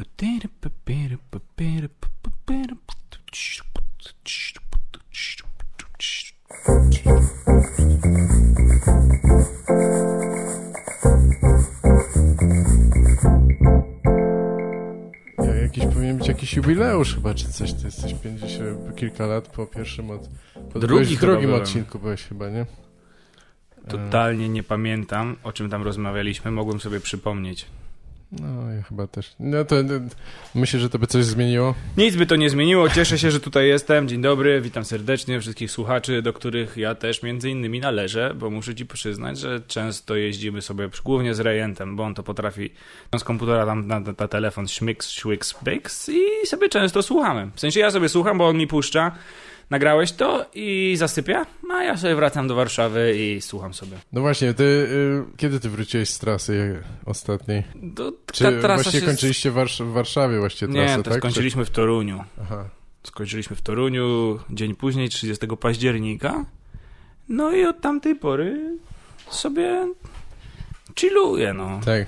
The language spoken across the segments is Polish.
Jakiś powinien być jakiś jubileusz chyba, czy coś, ty jesteś 50, kilka lat po pierwszym od... Po drugim odcinku byłeś chyba, nie? Totalnie nie pamiętam, o czym tam rozmawialiśmy, mogłem sobie przypomnieć. No, ja chyba też. No to myślę, że to by coś zmieniło. Nic by to nie zmieniło. Cieszę się, że tutaj jestem. Dzień dobry, witam serdecznie wszystkich słuchaczy, do których ja też między innymi należę, bo muszę ci przyznać, że często jeździmy sobie głównie z rejentem, bo on to potrafi no, z komputera tam na, na, na telefon śmiks, świks, biks i sobie często słuchamy. W sensie ja sobie słucham, bo on mi puszcza nagrałeś to i zasypia, a no, ja sobie wracam do Warszawy i słucham sobie. No właśnie, ty, y, kiedy ty wróciłeś z trasy ostatniej? Do, Czy właśnie się... kończyliście w Warszawie właśnie trasę, Nie, to tak? skończyliśmy w Toruniu. Aha. Skończyliśmy w Toruniu dzień później, 30 października. No i od tamtej pory sobie chilluję, no. Tak.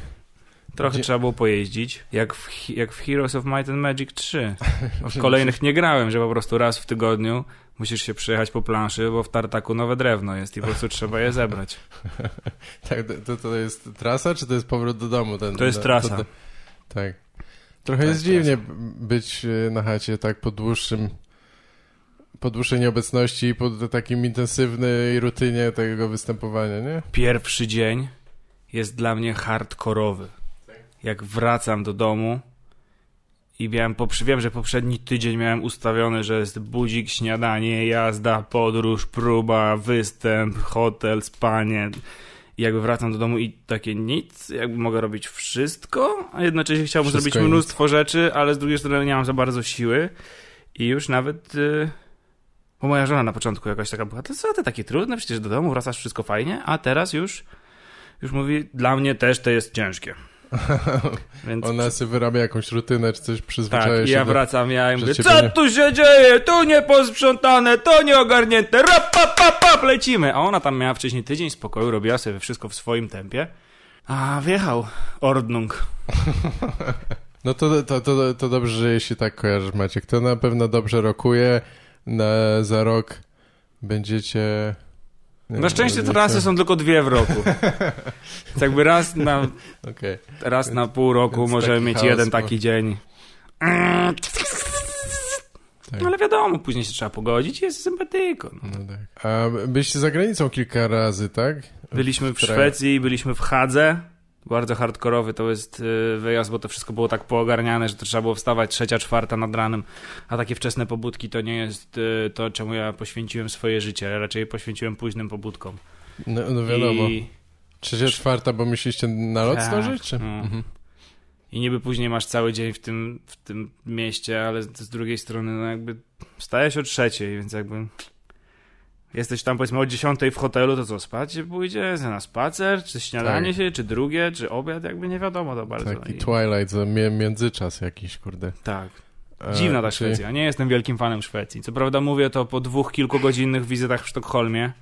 Trochę Gdzie... trzeba było pojeździć, jak w, jak w Heroes of Might and Magic 3. W kolejnych nie grałem, że po prostu raz w tygodniu musisz się przejechać po planszy, bo w tartaku nowe drewno jest i po prostu trzeba je zebrać. tak, to, to jest trasa, czy to jest powrót do domu? Ten, to jest trasa. To, tak. Trochę to tak, jest, jest dziwnie być e, na chacie tak po dłuższym po dłuższej nieobecności i po takim intensywnej rutynie tego występowania, nie? Pierwszy dzień jest dla mnie hardkorowy jak wracam do domu i miałem, wiem, że poprzedni tydzień miałem ustawiony, że jest budzik, śniadanie, jazda, podróż, próba, występ, hotel, spanie. I jakby wracam do domu i takie nic, jakby mogę robić wszystko, a jednocześnie chciałbym wszystko zrobić mnóstwo nic. rzeczy, ale z drugiej strony nie mam za bardzo siły i już nawet... Yy, bo moja żona na początku jakaś taka była, to co, ty takie trudne, przecież do domu wracasz, wszystko fajnie, a teraz już, już mówi, dla mnie też to jest ciężkie. Więc... Ona sobie wyrabia jakąś rutynę, czy coś przyzwyczaja tak, się. ja do... wracam, ja im mówię, co nie... tu się dzieje? Tu nieposprzątane, to nieogarnięte, rap, pap, pap, pap, lecimy. A ona tam miała wcześniej tydzień spokoju, robiła sobie wszystko w swoim tempie. A wjechał Ordnung. No to, to, to, to dobrze, że jeśli tak kojarzysz, Maciek. To na pewno dobrze rokuje. Na, za rok będziecie na szczęście to rasy są tylko dwie w roku. Więc tak jakby raz na, okay. raz więc, na pół roku możemy mieć jeden taki dzień. Tak. No ale wiadomo, później się trzeba pogodzić jest sympatyką. No. no tak. A byliście za granicą kilka razy, tak? Byliśmy w, w Szwecji, byliśmy w Hadze bardzo hardkorowy to jest y, wyjazd, bo to wszystko było tak poogarniane, że to trzeba było wstawać trzecia, czwarta nad ranem, a takie wczesne pobudki to nie jest y, to, czemu ja poświęciłem swoje życie, raczej poświęciłem późnym pobudkom. No, no wiadomo. I... Trzecia, czwarta, bo myśliście na lot tak, zdążyć? No. Mhm. I niby później masz cały dzień w tym, w tym mieście, ale z drugiej strony no jakby stajesz o trzeciej, więc jakby jesteś tam powiedzmy o 10 w hotelu, to co, spać się pójdzie, na spacer, czy śniadanie tak. się, czy drugie, czy obiad, jakby nie wiadomo to bardzo. Taki I... Twilight, międzyczas jakiś, kurde. Tak. E, Dziwna ta Szwecja, nie jestem wielkim fanem Szwecji. Co prawda mówię to po dwóch, kilkugodzinnych wizytach w Sztokholmie.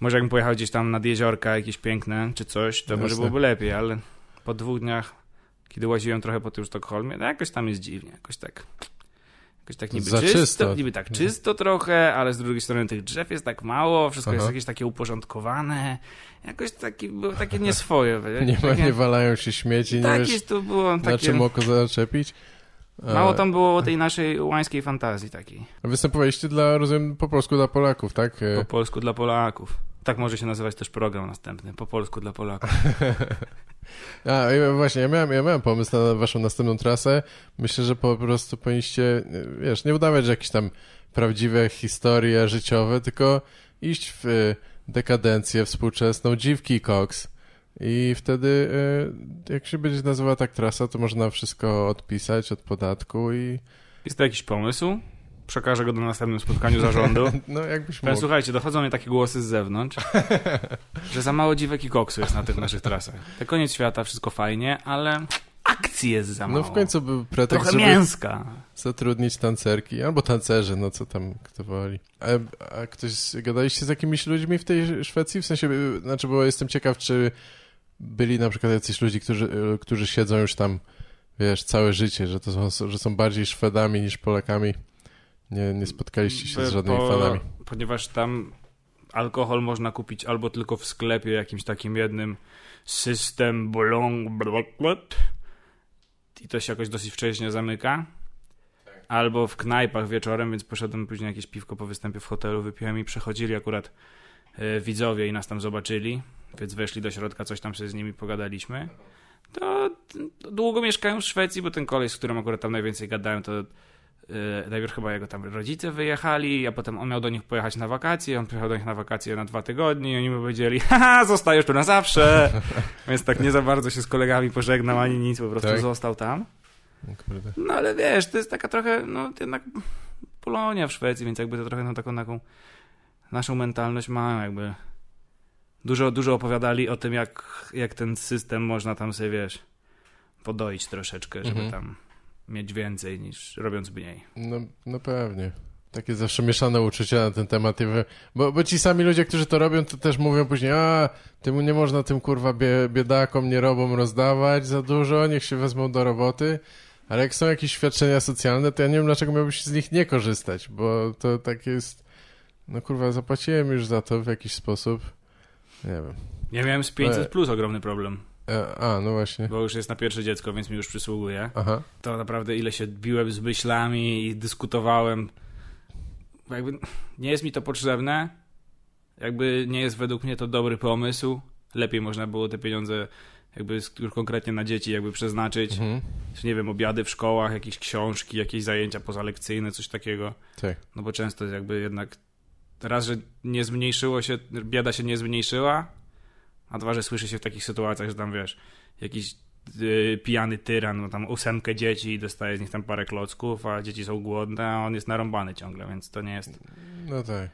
Może jakbym pojechał gdzieś tam nad jeziorka jakieś piękne, czy coś, to Jasne. może byłoby lepiej, ale po dwóch dniach, kiedy łaziłem trochę po tym Sztokholmie, no jakoś tam jest dziwnie, jakoś tak... Jakoś tak niby czysto, czysto, niby tak czysto mhm. trochę, ale z drugiej strony tych drzew jest tak mało, wszystko Aha. jest jakieś takie uporządkowane, jakoś taki, było takie nieswoje. nie, takie, nie walają się śmieci, nie wiesz, to było, takie... na czym oko zaczepić. Mało e, tam było tej naszej łańskiej fantazji takiej. Występowaliście dla, rozumiem, po polsku dla Polaków, tak? E, po polsku dla Polaków. Tak może się nazywać też program następny, po polsku dla Polaków. A, właśnie, ja miałem, ja miałem pomysł na waszą następną trasę. Myślę, że po prostu powinniście, wiesz, nie udawać, jakieś tam prawdziwe historie życiowe, tylko iść w y, dekadencję współczesną, dziwki koks. I wtedy, y, jak się będzie nazywała tak trasa, to można wszystko odpisać od podatku i... Jest to jakiś pomysł? przekażę go do następnym spotkaniu zarządu. No, jakbyś mógł. słuchajcie, dochodzą mnie takie głosy z zewnątrz, że za mało dziwek i koksu jest na tych naszych trasach. To koniec świata, wszystko fajnie, ale akcji jest za mało. No w końcu był pretekst, Trochę mięska. zatrudnić tancerki, albo tancerzy, no co tam kto woli. A, a ktoś, gadaliście z jakimiś ludźmi w tej Szwecji? W sensie, znaczy, bo jestem ciekaw, czy byli na przykład jacyś ludzie, którzy, którzy siedzą już tam, wiesz, całe życie, że, to są, że są bardziej Szwedami niż Polakami. Nie, nie spotkaliście się z żadnymi po, fanami. Ponieważ tam alkohol można kupić albo tylko w sklepie jakimś takim jednym system Boulogne i to się jakoś dosyć wcześnie zamyka. Albo w knajpach wieczorem, więc poszedłem później jakieś piwko po występie w hotelu, wypiłem i przechodzili akurat e, widzowie i nas tam zobaczyli, więc weszli do środka, coś tam się z nimi pogadaliśmy. To długo mieszkają w Szwecji, bo ten kolej, z którym akurat tam najwięcej gadałem, to Y, najpierw chyba jego tam rodzice wyjechali, a potem on miał do nich pojechać na wakacje, on pojechał do nich na wakacje na dwa tygodnie i oni mu powiedzieli, haha, zostajesz tu na zawsze. Więc tak nie za bardzo się z kolegami pożegnał ani nic, po prostu tak? został tam. No, no ale wiesz, to jest taka trochę, no jednak Polonia w Szwecji, więc jakby to trochę no, taką, taką naszą mentalność mają jakby. Dużo, dużo opowiadali o tym, jak, jak ten system można tam sobie, wiesz, podoić troszeczkę, żeby mhm. tam mieć więcej niż robiąc mniej. No, no pewnie. Takie zawsze mieszane uczucia na ten temat. Bo, bo ci sami ludzie, którzy to robią, to też mówią później, a temu nie można tym kurwa biedakom, nie robom rozdawać za dużo, niech się wezmą do roboty. Ale jak są jakieś świadczenia socjalne, to ja nie wiem, dlaczego miałbyś z nich nie korzystać, bo to tak jest. No kurwa, zapłaciłem już za to w jakiś sposób. Nie wiem. Ja miałem z 500 plus ogromny problem. E, a, no właśnie. Bo już jest na pierwsze dziecko, więc mi już przysługuje. Aha. To naprawdę ile się biłem z myślami i dyskutowałem. Jakby nie jest mi to potrzebne. Jakby nie jest według mnie to dobry pomysł. Lepiej można było te pieniądze jakby już konkretnie na dzieci jakby przeznaczyć. Mhm. nie wiem, obiady w szkołach, jakieś książki, jakieś zajęcia pozalekcyjne, coś takiego. Tak. No bo często jakby jednak raz, że nie zmniejszyło się, bieda się nie zmniejszyła, a dwa, że słyszy się w takich sytuacjach, że tam wiesz, jakiś y, pijany tyran, no tam ósemkę dzieci i dostaje z nich tam parę klocków, a dzieci są głodne, a on jest narąbany ciągle, więc to nie jest... No tak.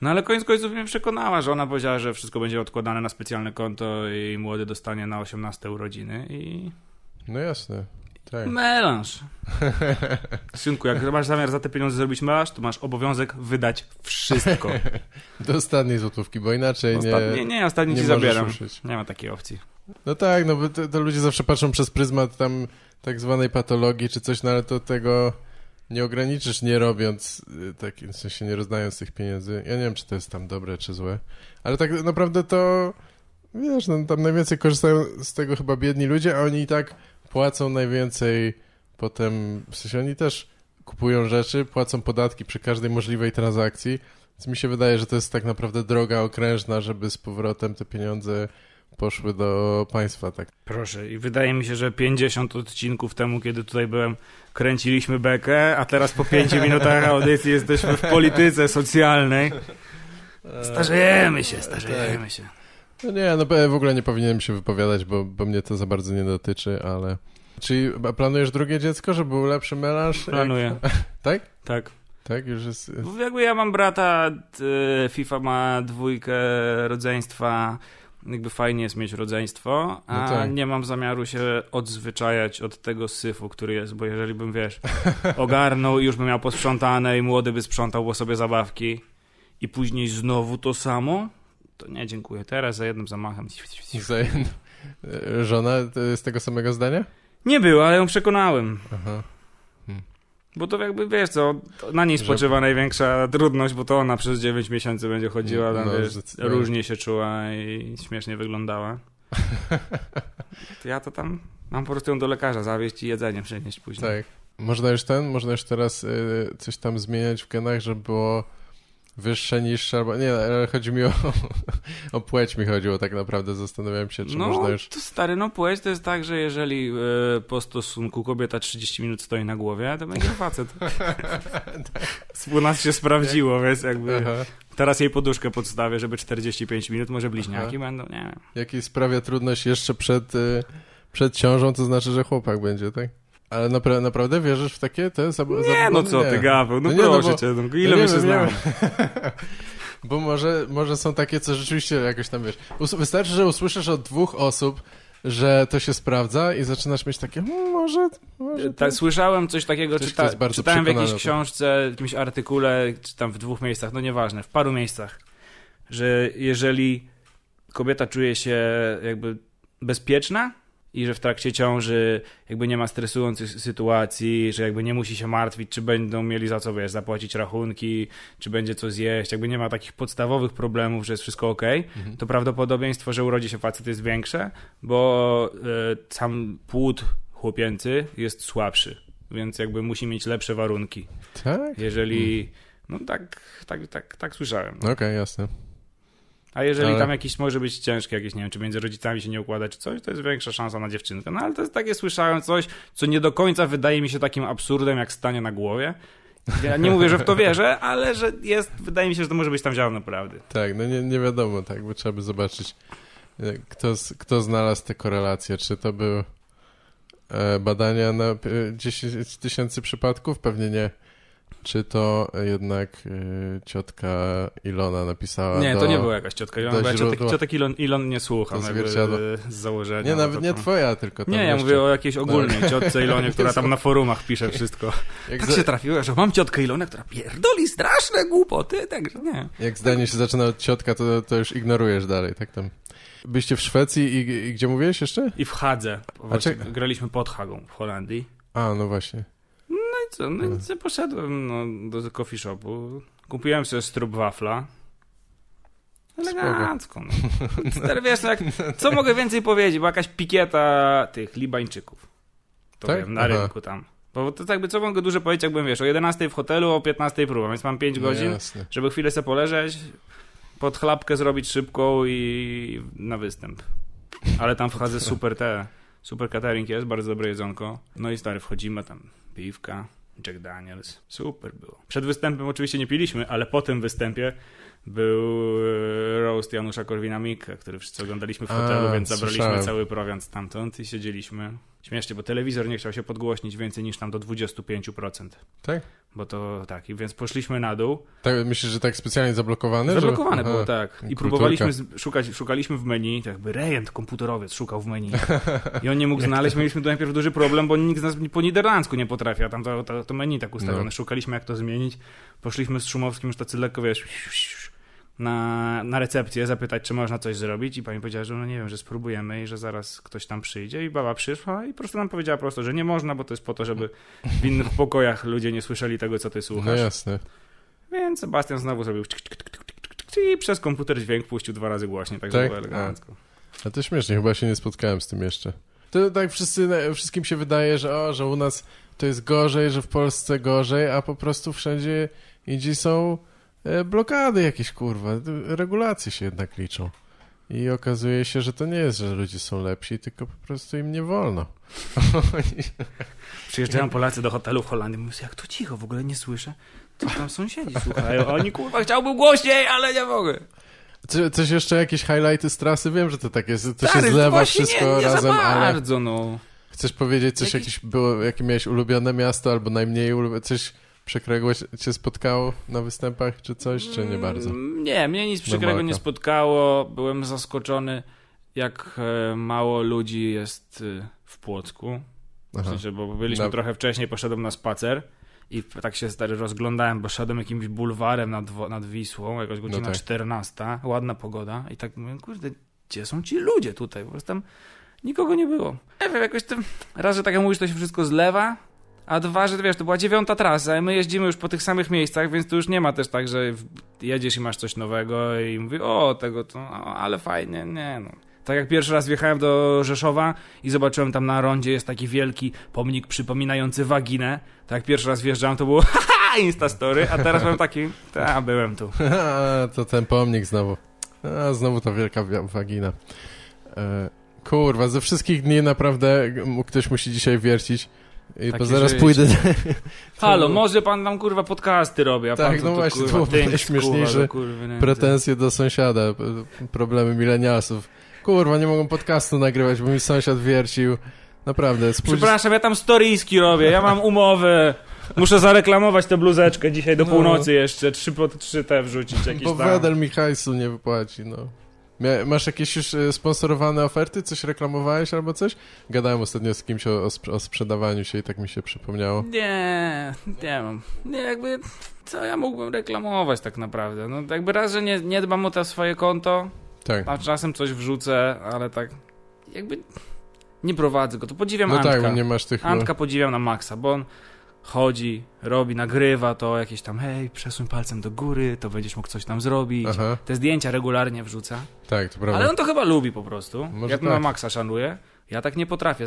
No ale koniec końców mnie przekonała, że ona powiedziała, że wszystko będzie odkładane na specjalne konto i młody dostanie na 18 urodziny i... No jasne. Tak. Melanż. Synku, jak masz zamiar za te pieniądze zrobić melanż, to masz obowiązek wydać wszystko. Do ostatniej złotówki, bo inaczej nie... Nie, nie, ostatni ci zabieram. Uszyć. Nie ma takiej opcji. No tak, no bo to, ludzie zawsze patrzą przez pryzmat tam tak zwanej patologii czy coś, no ale to tego nie ograniczysz, nie robiąc, tak, w sensie nie rozdając tych pieniędzy. Ja nie wiem, czy to jest tam dobre, czy złe, ale tak naprawdę to, wiesz, no, tam najwięcej korzystają z tego chyba biedni ludzie, a oni i tak płacą najwięcej, potem w sensie oni też kupują rzeczy, płacą podatki przy każdej możliwej transakcji, więc mi się wydaje, że to jest tak naprawdę droga okrężna, żeby z powrotem te pieniądze poszły do państwa. Tak. Proszę, i wydaje mi się, że 50 odcinków temu, kiedy tutaj byłem, kręciliśmy bekę, a teraz po 5 minutach audycji jesteśmy w polityce socjalnej. E, starzejemy się, starzejemy tak. się. No nie, no w ogóle nie powinienem się wypowiadać, bo, bo mnie to za bardzo nie dotyczy, ale... Czyli planujesz drugie dziecko, żeby był lepszy melanż? Planuję. tak? Tak. Tak, już jest... Bo jakby ja mam brata, e, FIFA ma dwójkę rodzeństwa, jakby fajnie jest mieć rodzeństwo, no a no tak. nie mam zamiaru się odzwyczajać od tego syfu, który jest, bo jeżeli bym, wiesz, ogarnął i już bym miał posprzątane i młody by sprzątał po sobie zabawki i później znowu to samo, to nie, dziękuję. Teraz za jednym zamachem. Za jednym. E, żona z tego samego zdania? Nie była, ale ją przekonałem. Aha. Hmm. Bo to jakby, wiesz co, na niej spoczywa że... największa trudność, bo to ona przez 9 miesięcy będzie chodziła, no, tam, no, wiesz, różnie się czuła i śmiesznie wyglądała. to ja to tam mam po prostu ją do lekarza zawieźć i jedzenie przenieść później. Tak. Można już ten, można już teraz y, coś tam zmieniać w genach, żeby było Wyższe niż albo... Nie, chodzi mi o, o płeć mi chodziło tak naprawdę, zastanawiałem się, czy no, można już... to stary, no płeć to jest tak, że jeżeli y, po stosunku kobieta 30 minut stoi na głowie, to będzie facet. Tak. U nas się sprawdziło, więc jakby... Aha. Teraz jej poduszkę podstawię, żeby 45 minut, może bliźniaki Aha. będą, nie wiem. Jakiej sprawia trudność jeszcze przed, y, przed ciążą, to znaczy, że chłopak będzie, tak? Ale napra naprawdę wierzysz w takie te Nie, no co nie. ty gaweł, no, no proszę nie, no cię, no no ile no my się znamy. bo może, może są takie, co rzeczywiście jakoś tam wiesz. Us wystarczy, że usłyszysz od dwóch osób, że to się sprawdza i zaczynasz mieć takie, hmm, może... może tak. słyszałem coś takiego, Ktoś, czyta czytałem w jakiejś książce, w jakimś artykule, czy tam w dwóch miejscach, no nieważne, w paru miejscach, że jeżeli kobieta czuje się jakby bezpieczna, i że w trakcie ciąży jakby nie ma stresujących sytuacji, że jakby nie musi się martwić, czy będą mieli za co, wiesz, zapłacić rachunki, czy będzie co zjeść, jakby nie ma takich podstawowych problemów, że jest wszystko ok, mhm. to prawdopodobieństwo, że urodzi się facet jest większe, bo y, sam płód chłopięcy jest słabszy, więc jakby musi mieć lepsze warunki. Tak? Jeżeli... Mhm. No tak, tak, tak, tak słyszałem. No. Okej, okay, jasne. A jeżeli ale... tam jakieś może być ciężkie, jakieś, nie wiem, czy między rodzicami się nie układa, czy coś, to jest większa szansa na dziewczynkę. No ale to jest takie, słyszałem coś, co nie do końca wydaje mi się takim absurdem, jak stanie na głowie. Ja nie mówię, że w to wierzę, ale że jest, wydaje mi się, że to może być tam ziarno prawdy. Tak, no nie, nie wiadomo, tak, bo trzeba by zobaczyć, e, kto, kto znalazł te korelacje, czy to były e, badania na 10 e, tysięcy przypadków, pewnie nie czy to jednak y, ciotka Ilona napisała. Nie, to nie była jakaś ciotka Ilona, bo ja ciotek, Ilon, Ilon nie słucham no jakby, z założenia. Nie, no nawet to, nie twoja, tylko tam Nie, ja mówię o jakiejś ogólnej no. ciotce Ilonie, która tam na forumach pisze wszystko. Jak tak za... się trafiło, że mam ciotkę Ilonę, która pierdoli straszne głupoty, także nie. Jak zdanie się zaczyna od ciotka, to, to już ignorujesz dalej, tak tam. Byliście w Szwecji i, i gdzie mówiłeś jeszcze? I w Hadze. Graliśmy pod Hagą w Holandii. A, no właśnie co, no nic, hmm. poszedłem no, do coffee shopu, kupiłem sobie strób wafla. Elegancko. No. Stary, wiesz, jak, co mogę więcej powiedzieć? Była jakaś pikieta tych Libańczyków. To tak? wiem, na Aha. rynku tam. Bo to tak by co mogę dużo powiedzieć, jakbym wiesz, o 11 w hotelu, o 15 próba, więc mam 5 no godzin, jasne. żeby chwilę sobie poleżeć, pod chlapkę zrobić szybką i na występ. Ale tam wchodzę super te, super catering jest, bardzo dobre jedzonko. No i stary, wchodzimy, tam piwka, Jack Daniels. Super było. Przed występem oczywiście nie piliśmy, ale po tym występie był e, roast Janusza Korwina-Mikke, który wszyscy oglądaliśmy w hotelu, A, więc zabraliśmy słyszałem. cały prowiant stamtąd i siedzieliśmy. Śmiesznie, bo telewizor nie chciał się podgłośnić więcej niż tam do 25%. Tak? Bo to tak, i więc poszliśmy na dół. Tak, myślisz, że tak specjalnie zablokowany? Zablokowane żeby... było, tak. I kulturka. próbowaliśmy szukać, szukaliśmy w menu, tak jakby rejent komputerowiec szukał w menu. I on nie mógł znaleźć, mieliśmy tu najpierw duży problem, bo nikt z nas po niderlandzku nie potrafi, a tam to, to, to menu tak ustawione. No. Szukaliśmy jak to zmienić. Poszliśmy z Szumowskim już tacy lekko, wiesz, na, na recepcję zapytać, czy można coś zrobić i pani powiedziała, że no nie wiem, że spróbujemy i że zaraz ktoś tam przyjdzie i baba przyszła i po prostu nam powiedziała prosto, że nie można, bo to jest po to, żeby w innych pokojach ludzie nie słyszeli tego, co ty słuchasz. No jasne. Więc Sebastian znowu zrobił tk, tk, tk, i przez komputer dźwięk puścił dwa razy głośniej, tak, tak? było elegancko. A. A to śmiesznie, chyba się nie spotkałem z tym jeszcze. To tak wszyscy, wszystkim się wydaje, że o, że u nas to jest gorzej, że w Polsce gorzej, a po prostu wszędzie indziej są E, blokady jakieś, kurwa, regulacje się jednak liczą. I okazuje się, że to nie jest, że ludzie są lepsi, tylko po prostu im nie wolno. Przyjeżdżają Polacy do hotelu w Holandii, mówią jak tu cicho, w ogóle nie słyszę. To tam sąsiedzi słuchają. Oni, kurwa, chciałbym głośniej, ale nie mogę. Co, coś jeszcze, jakieś highlighty z trasy? Wiem, że to tak jest, to Stary, się zlewa wszystko nie, nie razem, ale... bardzo, no. Chcesz powiedzieć coś, jakieś... jakieś było, jakie miałeś ulubione miasto albo najmniej ulubione, coś... Przykrego cię spotkało na występach czy coś, czy nie bardzo? Mm, nie, mnie nic przykrego nie spotkało. Byłem zaskoczony, jak e, mało ludzi jest e, w Płocku. W sensie, bo byliśmy trochę wcześniej, poszedłem na spacer i tak się stary rozglądałem, bo szedłem jakimś bulwarem nad, nad Wisłą, jakoś godzina no tak. 14, ładna pogoda i tak mówię, kurde, gdzie są ci ludzie tutaj? Po prostu tam nikogo nie było. Nie wiem, jakoś tam, raz, że tak jak mówisz, to się wszystko zlewa, a dwa, że wiesz, to była dziewiąta trasa i my jeździmy już po tych samych miejscach, więc tu już nie ma też tak, że jedziesz i masz coś nowego i mówi, o, tego to, no, ale fajnie, nie no. Tak jak pierwszy raz wjechałem do Rzeszowa i zobaczyłem tam na rondzie jest taki wielki pomnik przypominający waginę. Tak jak pierwszy raz wjeżdżałem, to było haha, instastory, a teraz mam taki, ta, byłem tu. to ten pomnik znowu. A, znowu ta wielka wagina. E, kurwa, ze wszystkich dni naprawdę ktoś musi dzisiaj wiercić i bo zaraz życie. Halo, może pan nam kurwa podcasty robi, a tak, pan no właśnie, kurwa, to byłoby najśmieszniejsze pretensje do sąsiada, problemy milenialsów. Kurwa, nie mogą podcastu nagrywać, bo mi sąsiad wiercił. Naprawdę. Spójrz... Przepraszam, ja tam storyjski robię, ja mam umowę. Muszę zareklamować tę bluzeczkę dzisiaj do no. północy jeszcze, trzy, trzy te wrzucić jakiś Bo tam. Bo Wedel mi hajsu nie wypłaci, no. Masz jakieś już e, sponsorowane oferty? Coś reklamowałeś albo coś? Gadałem ostatnio z kimś o, o sprzedawaniu się i tak mi się przypomniało. Nie, nie mam. Nie, jakby co ja mógłbym reklamować tak naprawdę? No jakby raz, że nie, nie dbam o to swoje konto, tak. a czasem coś wrzucę, ale tak jakby nie prowadzę go. To podziwiam no tak, Antka. tak, nie masz tych... No. Antka podziwiam na maksa, bo on chodzi, robi, nagrywa to jakieś tam, hej, przesuń palcem do góry, to będziesz mógł coś tam zrobić. Aha. Te zdjęcia regularnie wrzuca. Tak, to prawda. Ale on to chyba lubi po prostu. Może ja to tak. na maksa szanuję. Ja tak nie potrafię.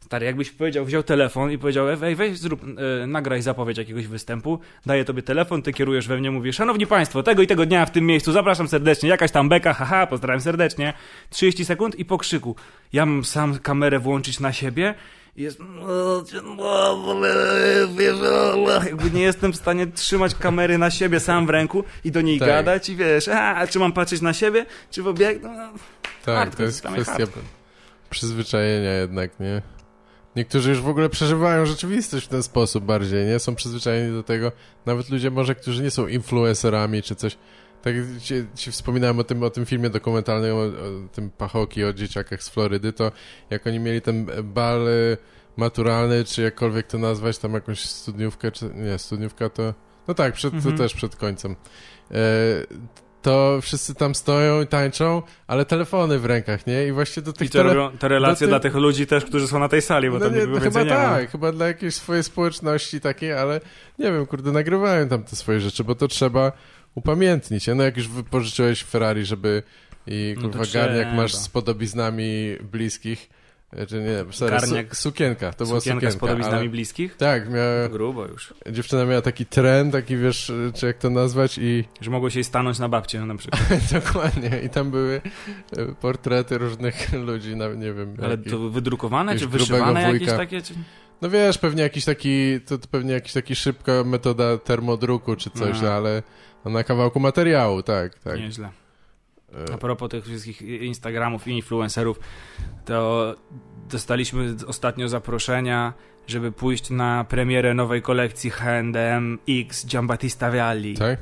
Stary, jakbyś powiedział, wziął telefon i powiedział, ej, weź zrób, e, nagraj zapowiedź jakiegoś występu, daję tobie telefon, ty kierujesz we mnie, mówisz, szanowni państwo, tego i tego dnia w tym miejscu, zapraszam serdecznie, jakaś tam beka, haha, pozdrawiam serdecznie, 30 sekund i po krzyku. Ja mam sam kamerę włączyć na siebie jest jakby nie jestem w stanie trzymać kamery na siebie sam w ręku i do niej tak. gadać i wiesz, a, czy mam patrzeć na siebie, czy w obiekt? No, tak, to jest kwestia hard. przyzwyczajenia jednak, nie? Niektórzy już w ogóle przeżywają rzeczywistość w ten sposób bardziej, nie? Są przyzwyczajeni do tego. Nawet ludzie może, którzy nie są influencerami czy coś, tak ci, ci wspominałem o tym, o tym filmie dokumentalnym, o, o tym Pachoki, o dzieciakach z Florydy, to jak oni mieli ten bal y, maturalny, czy jakkolwiek to nazwać, tam jakąś studniówkę, czy nie, studniówka to... No tak, przed, mhm. to też przed końcem. E, to wszyscy tam stoją i tańczą, ale telefony w rękach, nie? I właśnie do tych... I to tele... robią te relacje ty... dla tych ludzi też, którzy są na tej sali, bo no tam nie, nie było Chyba tak, nie chyba dla jakiejś swojej społeczności takiej, ale nie wiem, kurde, nagrywają tam te swoje rzeczy, bo to trzeba Upamiętnić, się. No jak już wypożyczyłeś Ferrari, żeby i no kurwa no garniak masz z podobiznami bliskich, czy znaczy nie, sorry, garniak, su sukienka, to była sukienka. z podobiznami ale... bliskich? Tak, miała... No grubo już. Dziewczyna miała taki trend, taki wiesz, czy jak to nazwać i... Że mogło się jej stanąć na babcie no, na przykład. Dokładnie i tam były e, portrety różnych ludzi, nie wiem... Ale jakich... to wydrukowane, czy wyszywane jakieś takie? Czy... No wiesz, pewnie jakiś taki, to, to pewnie jakiś taki szybka metoda termodruku czy coś, mhm. no, ale na kawałku materiału, tak, tak. Nieźle. E. A propos tych wszystkich Instagramów i influencerów, to dostaliśmy ostatnio zaproszenia, żeby pójść na premierę nowej kolekcji H&M X Giambattista Vialli. Tak?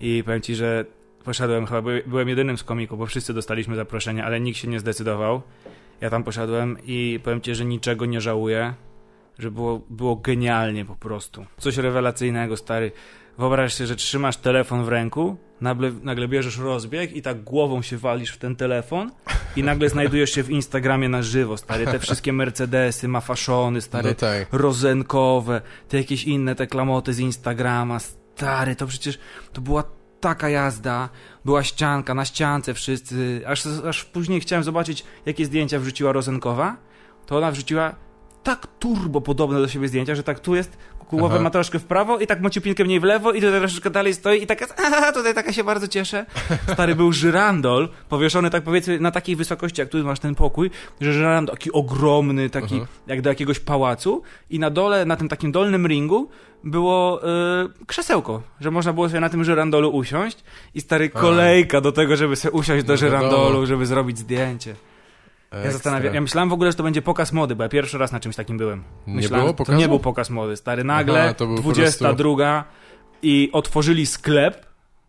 I powiem ci, że poszedłem chyba, byłem jedynym z komików, bo wszyscy dostaliśmy zaproszenia, ale nikt się nie zdecydował. Ja tam poszedłem i powiem ci, że niczego nie żałuję że było, było genialnie po prostu. Coś rewelacyjnego, stary. Wyobraź sobie, że trzymasz telefon w ręku, nagle, nagle bierzesz rozbieg i tak głową się walisz w ten telefon i nagle znajdujesz się w Instagramie na żywo, stary. Te wszystkie Mercedesy, mafaszony, stary, no tak. rozenkowe, te jakieś inne te klamoty z Instagrama, stary, to przecież to była taka jazda, była ścianka, na ściance wszyscy, aż, aż później chciałem zobaczyć, jakie zdjęcia wrzuciła Rozenkowa, to ona wrzuciła tak turbo podobne do siebie zdjęcia, że tak tu jest, głowę Aha. ma troszkę w prawo i tak mociupinkę mniej w lewo i tutaj troszeczkę dalej stoi i tak jest, aha, tutaj taka się bardzo cieszę. Stary był żyrandol, powieszony tak powiedzmy na takiej wysokości, jak tu masz ten pokój, że żyrandol taki ogromny, taki Aha. jak do jakiegoś pałacu i na dole, na tym takim dolnym ringu było yy, krzesełko, że można było sobie na tym żyrandolu usiąść i stary kolejka do tego, żeby sobie usiąść do no żyrandolu, żeby zrobić zdjęcie. Ekstra. Ja zastanawiam, ja myślałem w ogóle, że to będzie pokaz mody, bo ja pierwszy raz na czymś takim byłem. Myślałem, nie było pokazu? To nie był pokaz mody, stary. Nagle, Aha, 22 prostu... i otworzyli sklep,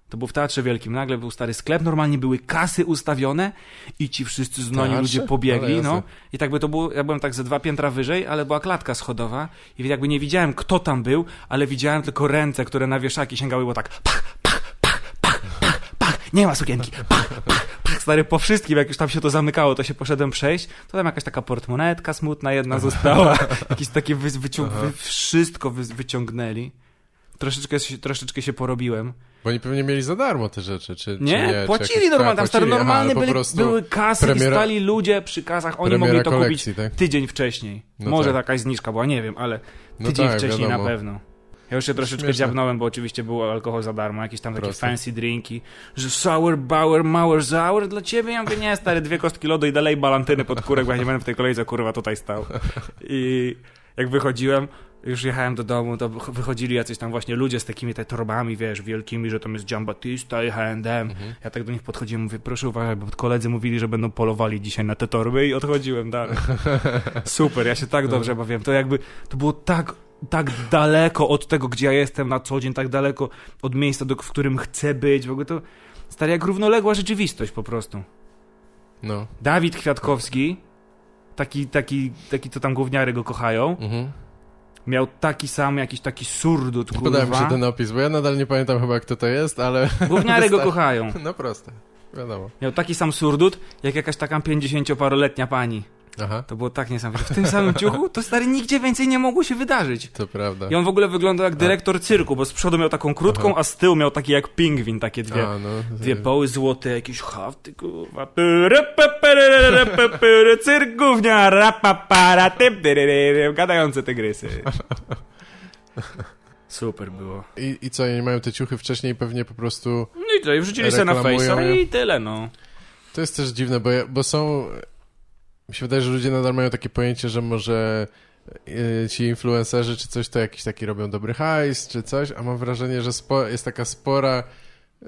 to był w Teatrze Wielkim, nagle był stary sklep, normalnie były kasy ustawione i ci wszyscy znani Teatrze? ludzie pobiegli, no. I tak by to było, ja byłem tak ze dwa piętra wyżej, ale była klatka schodowa i jakby nie widziałem, kto tam był, ale widziałem tylko ręce, które na wieszaki sięgały, było tak pach, nie ma sukienki. Pach, pach, pach, stary, po wszystkim, jak już tam się to zamykało, to się poszedłem przejść, to tam jakaś taka portmonetka smutna jedna została, jakieś takie wy, wycią- wy, wszystko wy, wyciągnęli. Troszeczkę, troszeczkę się porobiłem. Bo oni pewnie mieli za darmo te rzeczy, czy nie? Czy nie płacili normalnie, tam stary, normalnie byli, były kasy premiera, i stali ludzie przy kasach, oni mogli to kupić tak? tydzień wcześniej. No Może tak. jakaś zniżka była, nie wiem, ale no tydzień no tak, wcześniej wiadomo. na pewno. Ja już się troszeczkę Śmieszne. dziabnąłem, bo oczywiście był alkohol za darmo, jakieś tam takie fancy drinki, że sour, bauer, mauer, sour dla ciebie? Ja mówię, nie stary, dwie kostki lodu i dalej balantyny pod kurek, bo ja nie będę w tej kolejce, kurwa, tutaj stał. I jak wychodziłem, już jechałem do domu, to wychodzili jacyś tam właśnie ludzie z takimi te torbami, wiesz, wielkimi, że tam jest Giambattista i H&M. Mhm. Ja tak do nich podchodziłem, mówię, proszę uważać bo koledzy mówili, że będą polowali dzisiaj na te torby i odchodziłem dalej. Super, ja się tak dobrze bawiłem. To jakby, to było tak tak daleko od tego, gdzie ja jestem na co dzień, tak daleko od miejsca, do, w którym chcę być. W ogóle to stary jak równoległa rzeczywistość po prostu. No. Dawid Kwiatkowski, taki, taki, taki co tam gówniary go kochają, mhm. miał taki sam jakiś taki surdut, kurwa. Podałem mi się ten opis, bo ja nadal nie pamiętam chyba kto to jest, ale... Gówniary go kochają. No proste, wiadomo. Miał taki sam surdut, jak jakaś taka pięćdziesięcioparoletnia pani. Aha. To było tak niesamowite. W tym samym ciuchu to stary nigdzie więcej nie mogło się wydarzyć. To prawda. I on w ogóle wyglądał jak dyrektor cyrku, bo z przodu miał taką krótką, Aha. a z tyłu miał taki jak pingwin, takie dwie, a, no. dwie poły złote, jakieś hafty, kurwa. Cyrk gównia, rapapara, gadające tygrysy. Super było. I, I co, nie mają te ciuchy wcześniej pewnie po prostu No i to, i wrzucili sobie na reklamują Face'a i tyle, no. To jest też dziwne, bo, ja, bo są mi się wydaje, że ludzie nadal mają takie pojęcie, że może e, ci influencerzy czy coś to jakiś taki robią dobry hajs czy coś, a mam wrażenie, że spo, jest taka spora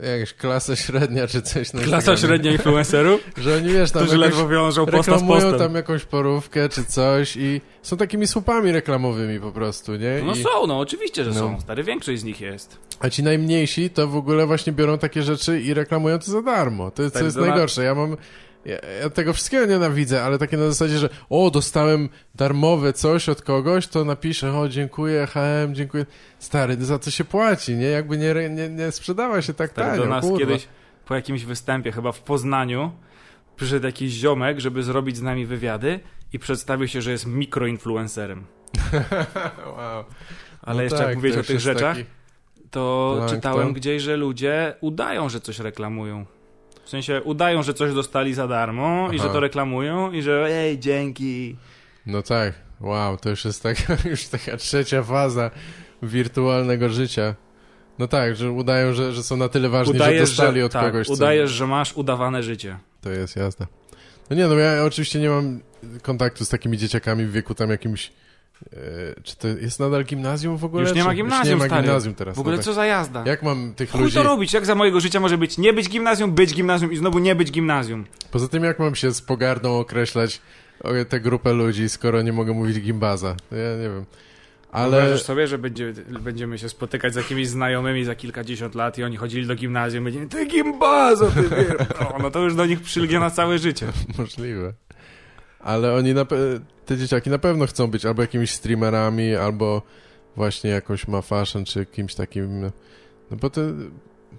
jakaś klasa średnia czy coś. Na klasa Instagramie. średnia influencerów? że oni, wiesz, tam Którzy ledwo wiążą posta tam jakąś porówkę czy coś i są takimi słupami reklamowymi po prostu, nie? No są, no oczywiście, że no. są. Stary, większość z nich jest. A ci najmniejsi to w ogóle właśnie biorą takie rzeczy i reklamują to za darmo. To, co jest najgorsze. Ja mam ja, ja, tego wszystkiego nienawidzę, ale takie na zasadzie, że o, dostałem darmowe coś od kogoś, to napiszę, o, dziękuję, HM, dziękuję. Stary, za co się płaci, nie? Jakby nie, nie, nie sprzedawa się tak Stary, tanio, do nas kurwa. kiedyś po jakimś występie, chyba w Poznaniu, przyszedł jakiś ziomek, żeby zrobić z nami wywiady i przedstawił się, że jest mikroinfluencerem. wow. Ale no jeszcze tak, jak mówiłeś o tych rzeczach, taki... to tak, czytałem gdzieś, że ludzie udają, że coś reklamują. W sensie udają, że coś dostali za darmo Aha. i że to reklamują i że ej, dzięki. No tak, wow, to już jest taka, już taka trzecia faza wirtualnego życia. No tak, że udają, że, że są na tyle ważni, udajesz, że dostali od tak, kogoś. Tak, udajesz, co... że masz udawane życie. To jest jasne. No nie, no ja oczywiście nie mam kontaktu z takimi dzieciakami w wieku tam jakimś E, czy to jest nadal gimnazjum w ogóle? Już nie ma gimnazjum, Już nie ma gimnazjum teraz. W ogóle co za jazda? Jak mam tych Chuj ludzi... to robić? Jak za mojego życia może być nie być gimnazjum, być gimnazjum i znowu nie być gimnazjum? Poza tym jak mam się z pogardą określać tę grupę ludzi, skoro nie mogę mówić gimbaza? Ja nie wiem. Ale... Wyobrażasz sobie, że będzie, będziemy się spotykać z jakimiś znajomymi za kilkadziesiąt lat i oni chodzili do gimnazjum i będziemy, ty gimbazo, ty wiesz. no to już do nich przylgnie na całe życie. Możliwe ale oni, na, te dzieciaki na pewno chcą być albo jakimiś streamerami, albo właśnie jakąś ma fashion, czy kimś takim, no bo to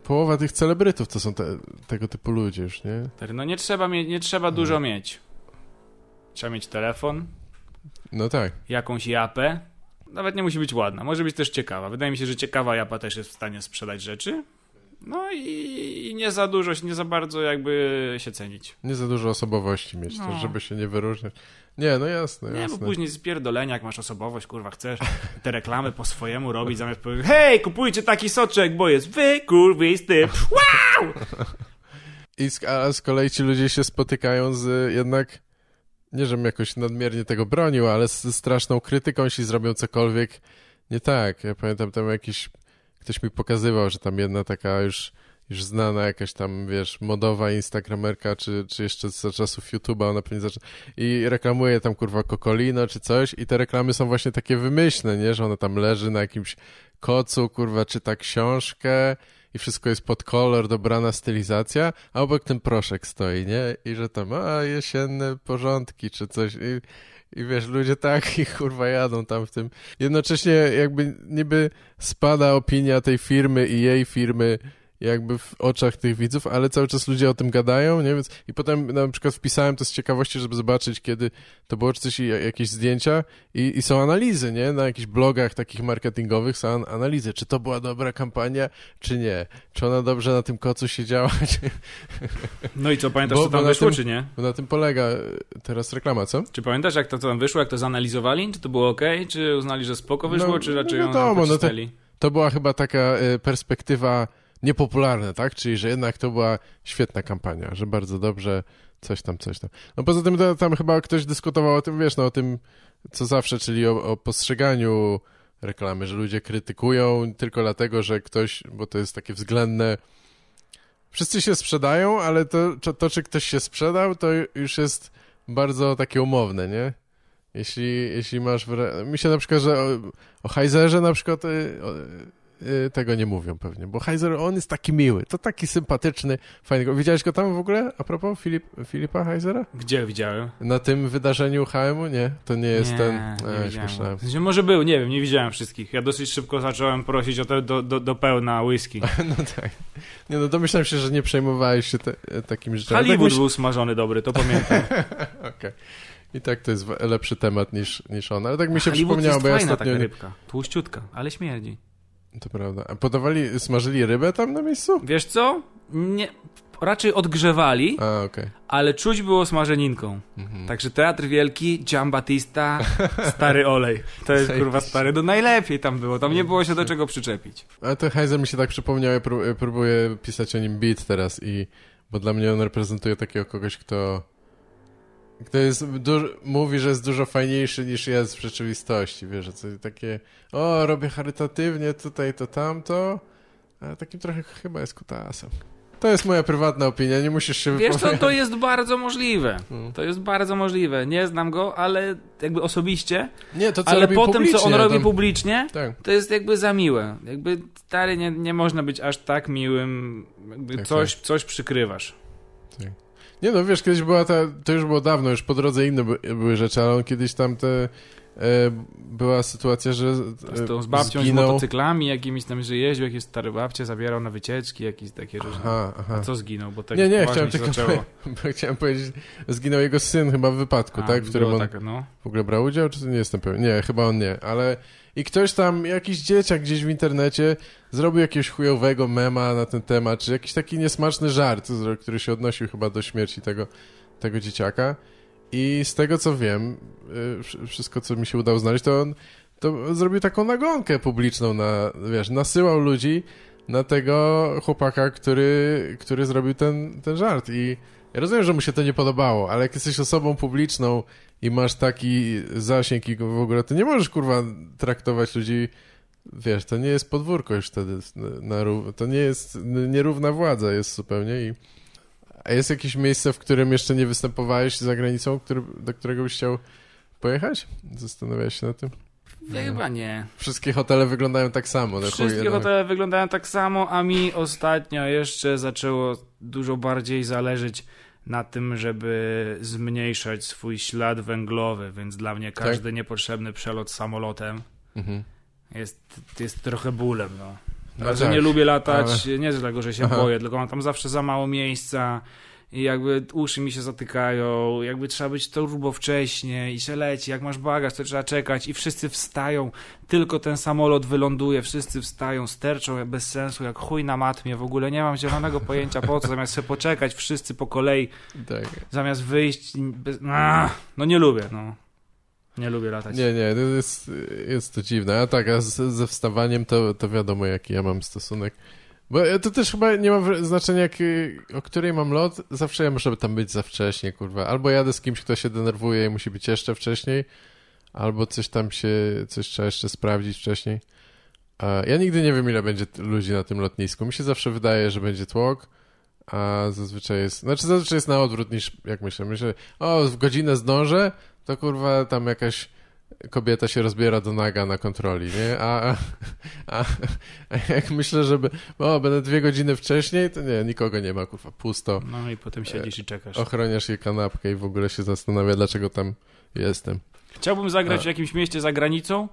połowa tych celebrytów to są te, tego typu ludzie już, nie? No nie trzeba, nie trzeba dużo mhm. mieć. Trzeba mieć telefon. No tak. Jakąś japę. Nawet nie musi być ładna, może być też ciekawa. Wydaje mi się, że ciekawa japa też jest w stanie sprzedać rzeczy. No i, nie za dużo, nie za bardzo jakby się cenić. Nie za dużo osobowości mieć, no. też, żeby się nie wyróżniać. Nie, no jasne, Nie, jasne. bo później spierdolenia, jak masz osobowość, kurwa, chcesz te reklamy po swojemu robić, zamiast powiedzieć, hej, kupujcie taki soczek, bo jest wy, kurwisty, wow! I z, a z kolei ci ludzie się spotykają z jednak, nie żebym jakoś nadmiernie tego bronił, ale z straszną krytyką, jeśli zrobią cokolwiek nie tak. Ja pamiętam tam jakiś ktoś mi pokazywał, że tam jedna taka już już znana jakaś tam, wiesz, modowa instagramerka, czy, czy jeszcze z czasów YouTube'a, ona pewnie zaczyna, i reklamuje tam, kurwa, kokolino czy coś i te reklamy są właśnie takie wymyślne, nie, że ona tam leży na jakimś kocu, kurwa, czyta książkę i wszystko jest pod kolor, dobrana stylizacja, a obok ten proszek stoi, nie, i że tam, a, jesienne porządki, czy coś i i wiesz, ludzie tak i kurwa jadą tam w tym. Jednocześnie jakby niby spada opinia tej firmy i jej firmy jakby w oczach tych widzów, ale cały czas ludzie o tym gadają, nie? Więc i potem na przykład wpisałem to z ciekawości, żeby zobaczyć, kiedy to było, czy coś, jakieś zdjęcia i, i są analizy, nie? Na jakichś blogach takich marketingowych są analizy, czy to była dobra kampania, czy nie. Czy ona dobrze na tym kocu siedziała, czy... No i co, pamiętasz, bo, co tam wyszło, tym, czy nie? Bo na tym polega e, teraz reklama, co? Czy pamiętasz, jak to, tam wyszło, jak to zanalizowali? Czy to było ok? Czy uznali, że spoko wyszło, no, czy no raczej no wiadomo, ją no to, to była chyba taka e, perspektywa niepopularne, tak? Czyli, że jednak to była świetna kampania, że bardzo dobrze coś tam, coś tam. No poza tym to, tam chyba ktoś dyskutował o tym, wiesz, no o tym, co zawsze, czyli o, o postrzeganiu reklamy, że ludzie krytykują tylko dlatego, że ktoś, bo to jest takie względne, wszyscy się sprzedają, ale to, to, to, czy ktoś się sprzedał, to już jest bardzo takie umowne, nie? Jeśli, jeśli masz... Mi się na przykład, że o, o Heizerze na przykład y, Y, tego nie mówią pewnie, bo Heiser, on jest taki miły, to taki sympatyczny, fajny. Widziałeś go tam w ogóle, a propos Filip, Filipa Heisera? Gdzie widziałem? Na tym wydarzeniu HM-u? Nie, to nie jest nie, ten... Nie e, może był, nie wiem, nie widziałem wszystkich. Ja dosyć szybko zacząłem prosić o to do, do, do pełna whisky. no tak. Nie no, domyślam się, że nie przejmowałeś się te, takim rzeczami. Tak Hollywood tak był smażony dobry, to pamiętam. Okej. Okay. I tak to jest lepszy temat niż, niż on, ale tak mi się Hollywood przypomniało, bo ja ostatnio... taka rybka, tłuściutka, ale śmierdzi. To prawda. A podawali, smażyli rybę tam na miejscu? Wiesz co? Nie, raczej odgrzewali, A, okay. ale czuć było smażeninką. Mhm. Także Teatr Wielki, Giambatista stary olej. To jest kurwa stary, no najlepiej tam było, tam nie było się do czego przyczepić. Ale ten Heiser mi się tak przypomniał, ja próbuję pisać o nim beat teraz i... Bo dla mnie on reprezentuje takiego kogoś, kto kto jest mówi, że jest dużo fajniejszy niż jest w rzeczywistości, wiesz, co takie o, robię charytatywnie tutaj, to tamto, ale takim trochę chyba jest kutasem. To jest moja prywatna opinia, nie musisz się Wiesz co, to jest bardzo możliwe. No. To jest bardzo możliwe. Nie znam go, ale jakby osobiście. Nie, to co Ale po tym, co on robi tam... publicznie, tak. to jest jakby za miłe. Jakby stary, nie, nie można być aż tak miłym. Jakby tak, coś, tak. coś przykrywasz. Tak. Nie no, wiesz, kiedyś była ta, to już było dawno, już po drodze inne by, były rzeczy, ale on kiedyś tam te, e, była sytuacja, że e, z, tą, z babcią, zginął. z motocyklami jakimiś tam, że jeździł, jakieś stary babcia zabierał na wycieczki, jakieś takie różne. Aha, aha. A co zginął? Bo tak nie, nie, chciałem tylko chciałem powiedzieć, zginął jego syn chyba w wypadku, A, tak? W którym on tak, no. w ogóle brał udział, czy nie jestem pewien? Nie, chyba on nie, ale i ktoś tam, jakiś dzieciak gdzieś w internecie zrobił jakiegoś chujowego mema na ten temat, czy jakiś taki niesmaczny żart, który się odnosił chyba do śmierci tego, tego dzieciaka. I z tego co wiem, y, wszystko co mi się udało znaleźć, to on to zrobił taką nagonkę publiczną na, wiesz, nasyłał ludzi na tego chłopaka, który, który zrobił ten, ten żart i ja rozumiem, że mu się to nie podobało, ale jak jesteś osobą publiczną i masz taki zasięg i w ogóle, to nie możesz, kurwa, traktować ludzi... Wiesz, to nie jest podwórko już wtedy, na, na, to nie jest nierówna władza jest zupełnie i... A jest jakieś miejsce, w którym jeszcze nie występowałeś za granicą, który, do którego byś chciał pojechać? Zastanawiałeś się na tym? Ja chyba nie. Wszystkie hotele wyglądają tak samo. Wszystkie chuj, hotele wyglądają tak samo, a mi ostatnio jeszcze zaczęło dużo bardziej zależeć na tym, żeby zmniejszać swój ślad węglowy, więc dla mnie tak. każdy tak? niepotrzebny przelot samolotem mhm. jest, jest trochę bólem. No. No tak, nie lubię latać, ale... nie dlatego, że się boję, tylko mam tam zawsze za mało miejsca i jakby uszy mi się zatykają, jakby trzeba być turbo wcześnie i się leci, jak masz bagaż, to trzeba czekać i wszyscy wstają, tylko ten samolot wyląduje, wszyscy wstają, sterczą bez sensu, jak chuj na matmie, w ogóle nie mam zielonego pojęcia po co, zamiast się poczekać, wszyscy po kolei, tak. zamiast wyjść, bez... no nie lubię, no. Nie lubię latać. Nie, nie, to jest, jest to dziwne. A tak, a z, ze wstawaniem to, to wiadomo, jaki ja mam stosunek. Bo to też chyba nie ma znaczenia, jak, o której mam lot. Zawsze ja muszę tam być za wcześnie, kurwa. Albo jadę z kimś, kto się denerwuje i musi być jeszcze wcześniej, albo coś tam się, coś trzeba jeszcze sprawdzić wcześniej. Ja nigdy nie wiem, ile będzie ludzi na tym lotnisku. Mi się zawsze wydaje, że będzie tłok, a zazwyczaj jest, znaczy zazwyczaj jest na odwrót niż jak myślę. Myślę, o, w godzinę zdążę, to kurwa tam jakaś kobieta się rozbiera do naga na kontroli, nie? A, a, a jak myślę, żeby o, będę dwie godziny wcześniej, to nie, nikogo nie ma, kurwa, pusto. No i potem siedzisz i czekasz. E, ochroniasz jej kanapkę i w ogóle się zastanawia, dlaczego tam jestem. Chciałbym zagrać a. w jakimś mieście za granicą,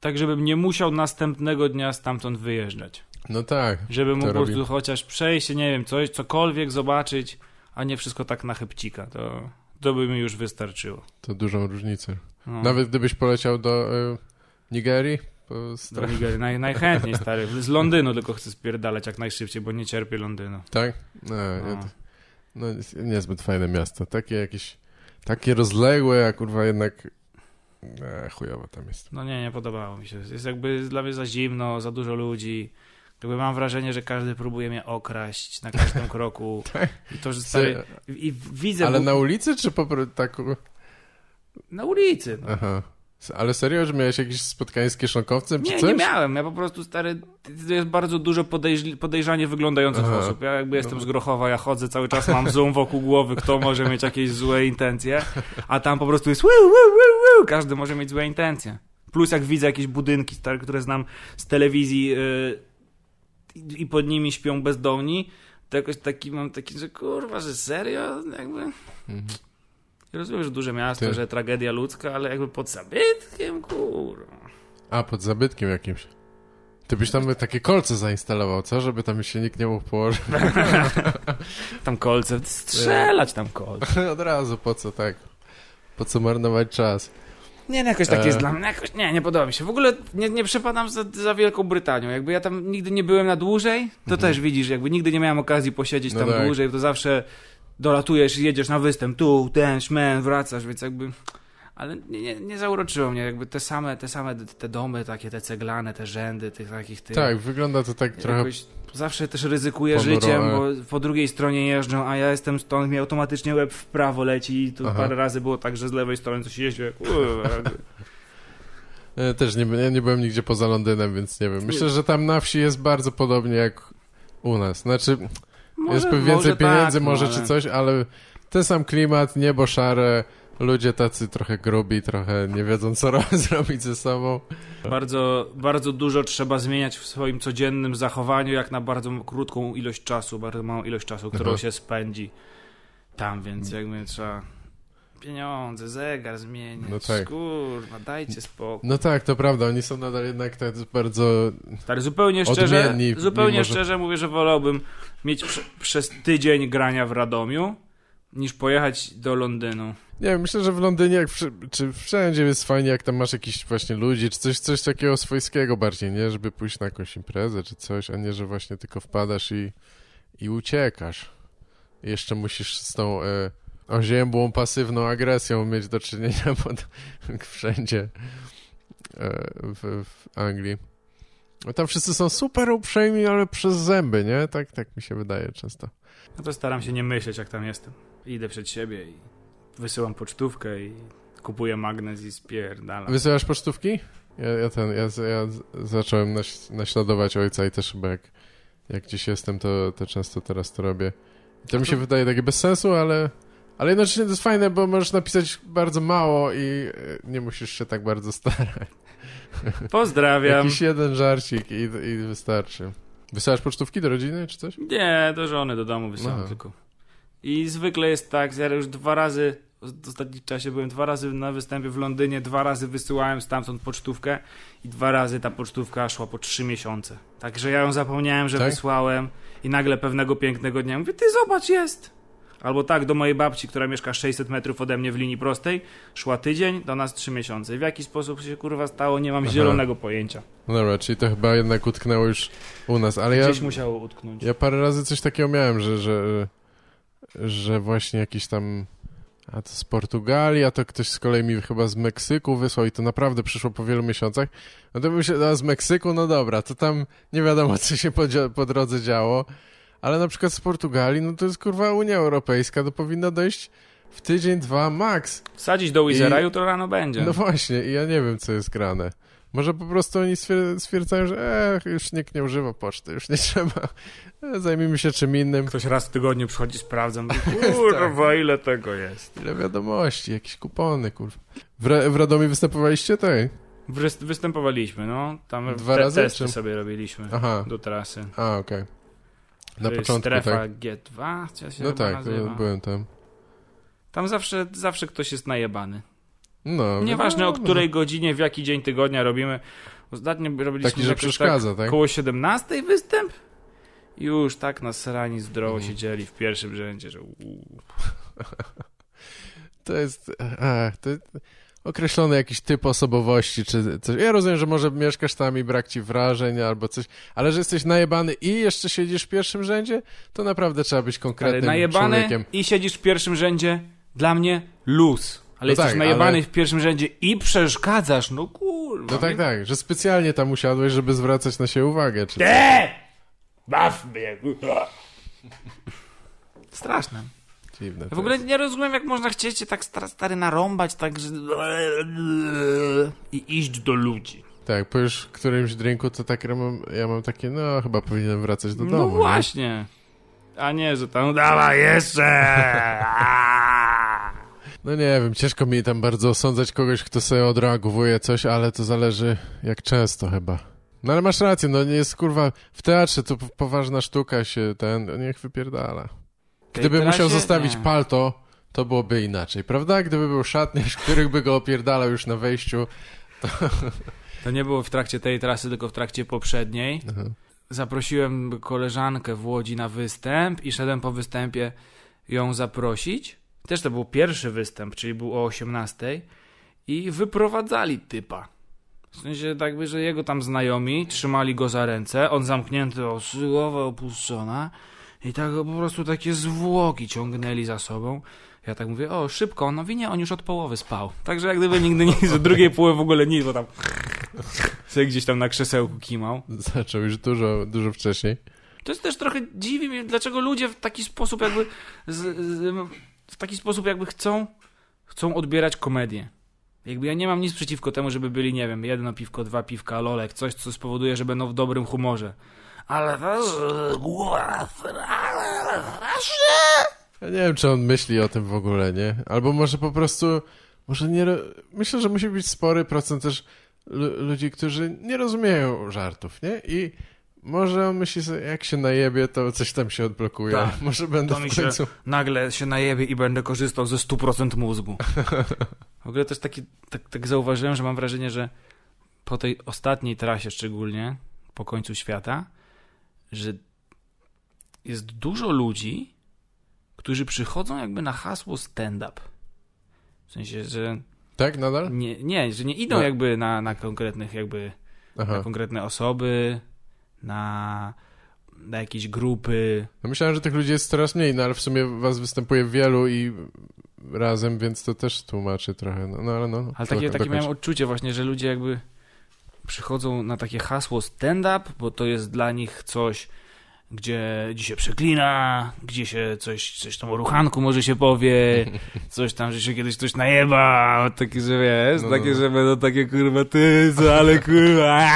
tak żebym nie musiał następnego dnia stamtąd wyjeżdżać. No tak. Żeby mógł prostu chociaż przejść, nie wiem, coś, cokolwiek zobaczyć, a nie wszystko tak na chybcika. To, to by mi już wystarczyło. To dużą różnicę. No. Nawet gdybyś poleciał do y, Nigerii, do Nigerii. Naj, najchętniej, stary. Z Londynu tylko chcę spierdalać jak najszybciej, bo nie cierpię Londynu. Tak? No, no. no niezbyt fajne miasto. Takie jakieś, takie rozległe, a kurwa jednak e, chujowo tam jest. No nie, nie podobało mi się. Jest jakby dla mnie za zimno, za dużo ludzi. Jakby mam wrażenie, że każdy próbuje mnie okraść na każdym kroku. tak. I to, że stary... I widzę... Ale bo... na ulicy czy po prostu tak... Na ulicy. No. Aha. Ale serio, że miałeś jakieś spotkanie z kieszonkowcem czy nie, coś? Nie, miałem. Ja po prostu, stary, to jest bardzo dużo podejrz podejrzanie wyglądających Aha. osób. Ja jakby jestem no. z Grochowa, ja chodzę cały czas, mam zoom wokół głowy, kto może mieć jakieś złe intencje, a tam po prostu jest wu, wu, wu, każdy może mieć złe intencje. Plus jak widzę jakieś budynki, stary, które znam z telewizji yy, i pod nimi śpią bezdomni, to jakoś taki mam taki, że kurwa, że serio? Jakby... Mhm. Ja rozumiem, że duże miasto, Ty. że tragedia ludzka, ale jakby pod zabytkiem, kurwa. A, pod zabytkiem jakimś. Ty byś tam takie kolce zainstalował, co? Żeby tam się nikt nie mógł położyć. tam kolce, strzelać tam kolce. Od razu, po co tak? Po co marnować czas? Nie, no jakoś tak e... jest dla mnie, jakoś, nie, nie podoba mi się. W ogóle nie, nie przepadam za, za Wielką Brytanią, jakby ja tam nigdy nie byłem na dłużej, to mhm. też widzisz, jakby nigdy nie miałem okazji posiedzieć no tam tak. dłużej, to zawsze dolatujesz, jedziesz na występ, tu, ten, szmen, wracasz, więc jakby... Ale nie, nie, nie zauroczyło mnie, jakby te same, te same te domy, takie te ceglane, te rzędy, tych takich... Tych, tak, wygląda to tak trochę... Zawsze też ryzykuję życiem, bo po drugiej stronie jeżdżą, a ja jestem stąd, mi automatycznie łeb w prawo leci i tu Aha. parę razy było tak, że z lewej strony coś jeździ, jak... E, też nie, ja nie byłem nigdzie poza Londynem, więc nie wiem. Myślę, że tam na wsi jest bardzo podobnie jak u nas. Znaczy, może, jest więcej może tak, pieniędzy tak, może no, czy coś, ale ten sam klimat, niebo szare, ludzie tacy trochę grubi, trochę nie wiedzą co zrobić ze sobą. Bardzo, bardzo dużo trzeba zmieniać w swoim codziennym zachowaniu, jak na bardzo krótką ilość czasu, bardzo małą ilość czasu, którą mhm. się spędzi tam, więc jakby trzeba pieniądze, zegar zmienić, no tak. kurwa, dajcie spokój. No tak, to prawda, oni są nadal jednak tak bardzo tak zupełnie szczerze, odmienni, zupełnie może... szczerze mówię, że wolałbym mieć przez tydzień grania w Radomiu, niż pojechać do Londynu. Nie, myślę, że w Londynie, jak w, czy wszędzie jest fajnie, jak tam masz jakiś właśnie ludzi, czy coś, coś takiego swojskiego bardziej, nie? Żeby pójść na jakąś imprezę czy coś, a nie, że właśnie tylko wpadasz i, i uciekasz. I jeszcze musisz z tą... Y oziębłą, pasywną agresją mieć do czynienia pod, wszędzie e, w, w Anglii. No tam wszyscy są super uprzejmi, ale przez zęby, nie? Tak, tak mi się wydaje często. No to staram się nie myśleć, jak tam jestem. Idę przed siebie i wysyłam pocztówkę i kupuję magnez i spierdalam. Wysyłasz pocztówki? Ja, ja, ten, ja, ja zacząłem naśladować ojca i też chyba jak, jak gdzieś jestem, to, to często teraz to robię. to, to mi się wydaje takie bez sensu, ale... Ale jednocześnie to jest fajne, bo możesz napisać bardzo mało i e, nie musisz się tak bardzo starać. Pozdrawiam. Jakiś jeden żarcik i, i wystarczy. Wysyłasz pocztówki do rodziny czy coś? Nie, do żony, do domu wysyłam Aha. tylko. I zwykle jest tak, ja już dwa razy w ostatnim czasie byłem dwa razy na występie w Londynie, dwa razy wysyłałem stamtąd pocztówkę i dwa razy ta pocztówka szła po trzy miesiące. Także ja ją zapomniałem, że tak? wysłałem i nagle pewnego pięknego dnia mówię, ty zobacz, jest! Albo tak, do mojej babci, która mieszka 600 metrów ode mnie w linii prostej, szła tydzień, do nas trzy miesiące. W jaki sposób się kurwa stało, nie mam Aha. zielonego pojęcia. No dobra, czyli to chyba jednak utknęło już u nas, ale Gdzieś ja... musiało utknąć. Ja parę razy coś takiego miałem, że, że, że właśnie jakiś tam... A to z Portugalii, a to ktoś z kolei mi chyba z Meksyku wysłał i to naprawdę przyszło po wielu miesiącach. No to się, a z Meksyku, no dobra, to tam nie wiadomo, co się po, po drodze działo ale na przykład z Portugalii, no to jest kurwa Unia Europejska, to powinna dojść w tydzień, dwa max. Wsadzić do Wizera, I... jutro rano będzie. No właśnie, i ja nie wiem, co jest grane. Może po prostu oni stwierdzają, że e, już nikt nie używa poczty, już nie trzeba, e, zajmijmy się czym innym. Ktoś raz w tygodniu przychodzi, sprawdza. Tak. kurwa, tak. ile tego jest. Ile wiadomości, jakieś kupony, kurwa. W, w Radomie występowaliście tej? Tak. Występowaliśmy, no. Tam Dwa te razy, testy czy... sobie robiliśmy Aha. do trasy. A, okej. Okay. Na początku, strefa tak. G2, ja się No tak, nazywa. byłem tam. Tam zawsze, zawsze ktoś jest najebany. No, Nieważne no, o no, no. której godzinie, w jaki dzień tygodnia robimy. Ostatnio robiliśmy Taki, że przeszkadza, tak, tak? koło 17 występ. Już tak nasrani zdrowo mm. siedzieli w pierwszym rzędzie, że uu. To jest... Ach, e, e, to określony jakiś typ osobowości czy coś. Ja rozumiem, że może mieszkasz tam i brak ci wrażeń albo coś, ale że jesteś najebany i jeszcze siedzisz w pierwszym rzędzie, to naprawdę trzeba być konkretnym ale najebany człowiekiem. i siedzisz w pierwszym rzędzie, dla mnie luz. Ale no jesteś tak, najebany ale... w pierwszym rzędzie i przeszkadzasz, no kurwa. No tak, tak, że specjalnie tam usiadłeś, żeby zwracać na siebie uwagę. Czy Baw mnie! Straszne. Dziwne. Ja w ogóle nie rozumiem, jak można chcieć tak stary narąbać, tak że... i iść do ludzi. Tak, po już którymś drinku to tak ja mam, ja mam takie, no chyba powinienem wracać do no domu. No właśnie. Nie? A nie, że tam dawa jeszcze! No nie wiem, ciężko mi tam bardzo osądzać kogoś, kto sobie odreagowuje coś, ale to zależy jak często chyba. No ale masz rację, no nie jest kurwa, w teatrze to poważna sztuka się ten, niech wypierdala. Gdyby trasie, musiał zostawić nie. palto, to byłoby inaczej, prawda? Gdyby był szatniarz, których by go opierdalał już na wejściu, to... To nie było w trakcie tej trasy, tylko w trakcie poprzedniej. Aha. Mhm. Zaprosiłem koleżankę w Łodzi na występ i szedłem po występie ją zaprosić. Też to był pierwszy występ, czyli był o 18 i wyprowadzali typa. W sensie tak, że jego tam znajomi trzymali go za ręce, on zamknięty, o głowę opuszczona i tak po prostu takie zwłoki ciągnęli za sobą. Ja tak mówię, o szybko, no winie, on już od połowy spał. Także jak gdyby nigdy nie, z drugiej połowy w ogóle nic, bo tam sobie gdzieś tam na krzesełku kimał. Zaczął już dużo, dużo wcześniej. To jest też trochę dziwi mnie, dlaczego ludzie w taki sposób jakby z, z, w taki sposób jakby chcą chcą odbierać komedię. Jakby ja nie mam nic przeciwko temu, żeby byli, nie wiem, jedno piwko, dwa piwka, lolek, coś, co spowoduje, że będą w dobrym humorze ale też głowa strasznie. Ja nie wiem, czy on myśli o tym w ogóle, nie? Albo może po prostu, może nie... Myślę, że musi być spory procent też ludzi, którzy nie rozumieją żartów, nie? I może on myśli sobie, jak się najebie, to coś tam się odblokuje. Tak. Może będę to w końcu... Się, nagle się najebie i będę korzystał ze 100% mózgu. W ogóle też taki, tak, tak zauważyłem, że mam wrażenie, że po tej ostatniej trasie szczególnie, po końcu świata, że jest dużo ludzi, którzy przychodzą jakby na hasło stand-up. W sensie, że. Tak, nadal? Nie, nie że nie idą no. jakby na, na konkretnych, jakby. Aha. Na konkretne osoby, na, na jakieś grupy. No myślałem, że tych ludzi jest coraz mniej, no ale w sumie was występuje wielu i razem, więc to też tłumaczy trochę. No, no, no, ale takie, takie miałem odczucie właśnie, że ludzie jakby przychodzą na takie hasło stand-up, bo to jest dla nich coś, gdzie, gdzie się przeklina, gdzie się coś, coś tam o ruchanku może się powie, coś tam, że się kiedyś coś najeba, takie, że wiesz, no. takie, no. że będą takie, kurwa, ty, co, ale kurwa.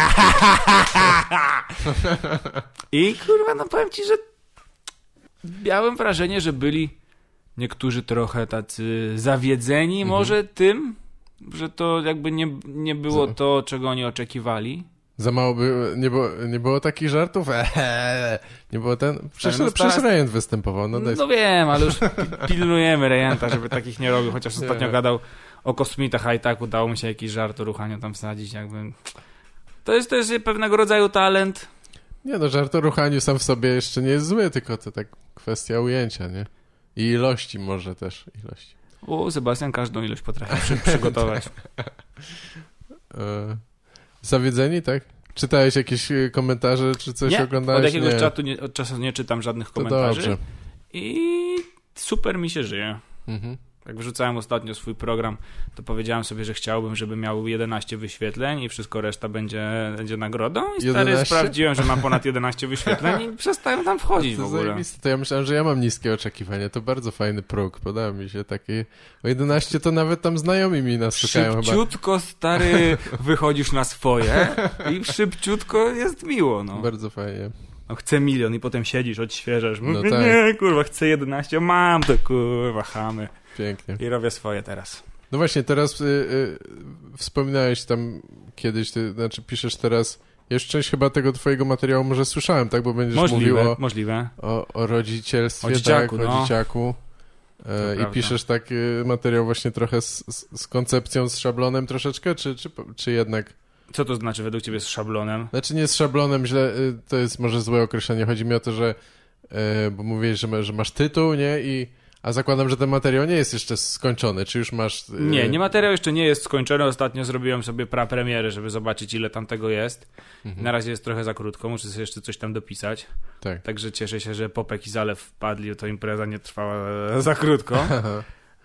I kurwa, no powiem ci, że miałem wrażenie, że byli niektórzy trochę tacy zawiedzeni mhm. może tym, że to jakby nie, nie było za, to, czego oni oczekiwali. Za mało by, nie, było, nie było takich żartów? Eee, nie było ten... Przecież, no, no przecież Rejent występował. No, daj... no wiem, ale już pilnujemy Rejenta, żeby takich nie robił, chociaż ostatnio gadał o kosmitach, a i tak udało mu się jakiś żart o ruchaniu tam wsadzić, jakby... To jest też pewnego rodzaju talent. Nie no, żart o ruchaniu sam w sobie jeszcze nie jest zły, tylko to tak kwestia ujęcia, nie? I ilości może też, ilości. O, Sebastian każdą ilość potrafi przygotować. Tak. E, zawiedzeni, tak? Czytałeś jakieś e, komentarze, czy coś nie, oglądałeś? od jakiegoś nie. czatu nie, od czasu nie czytam żadnych komentarzy. I super mi się żyje. Mhm. Jak wrzucałem ostatnio swój program, to powiedziałem sobie, że chciałbym, żeby miał 11 wyświetleń i wszystko reszta będzie, będzie nagrodą. I stary 11? sprawdziłem, że mam ponad 11 wyświetleń i przestałem tam wchodzić to w ogóle. Zajebiste. To ja myślałem, że ja mam niskie oczekiwania. To bardzo fajny próg. Podoba mi się taki. O 11 to nawet tam znajomi mi nas szukają chyba. Szybciutko, stary, wychodzisz na swoje i szybciutko jest miło. No. Bardzo fajnie no chcę milion i potem siedzisz, odświeżasz. No tak. Nie, kurwa, chcę 11, mam to, kurwa, chamy. Pięknie. I robię swoje teraz. No właśnie, teraz y, y, wspominałeś tam kiedyś, ty, znaczy piszesz teraz, jeszcze część chyba tego twojego materiału może słyszałem, tak? Bo będziesz możliwe, mówił o, możliwe. o, o rodzicielstwie, o dzieciaku, tak, no. o dzieciaku. E, I prawda. piszesz tak y, materiał właśnie trochę z, z, koncepcją, z szablonem troszeczkę, czy, czy, czy jednak... Co to znaczy według ciebie z szablonem? Znaczy nie z szablonem, źle, y, to jest może złe określenie. Chodzi mi o to, że, e, bo mówisz, że masz tytuł, nie? I a zakładam, że ten materiał nie jest jeszcze skończony, czy już masz... Y, nie, nie materiał jeszcze nie jest skończony. Ostatnio zrobiłem sobie pra-premiery, żeby zobaczyć ile tam tego jest. Mhm. Na razie jest trochę za krótko, muszę sobie jeszcze coś tam dopisać. Tak. Także cieszę się, że Popek i Zalew wpadli, to impreza nie trwała e, za krótko.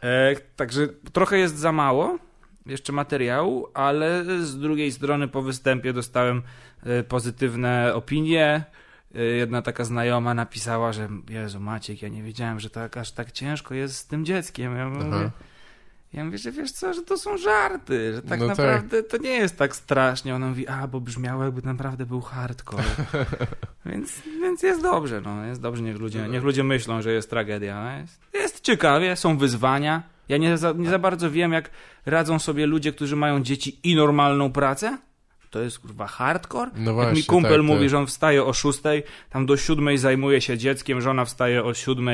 e, także trochę jest za mało jeszcze materiału, ale z drugiej strony po występie dostałem e, pozytywne opinie, Y, jedna taka znajoma napisała, że Jezu Maciek, ja nie wiedziałem, że tak aż tak ciężko jest z tym dzieckiem. Ja mówię, ja mówię, że wiesz co, że to są żarty, że tak no tak. naprawdę tak. to nie jest tak strasznie. Ona mówi, a, bo brzmiało jakby naprawdę był hardcore. więc, więc jest dobrze, no, jest dobrze, niech ludzie, no niech tak. ludzie myślą, że jest tragedia. Jest, jest ciekawie, są wyzwania. Ja nie za, nie za bardzo wiem, jak radzą sobie ludzie, którzy mają dzieci i normalną pracę, to jest kurwa hardcore. No właśnie, mi kumpel tak, mówi, tak. że on wstaje o szóstej, tam do 7 zajmuje się dzieckiem, żona wstaje o 7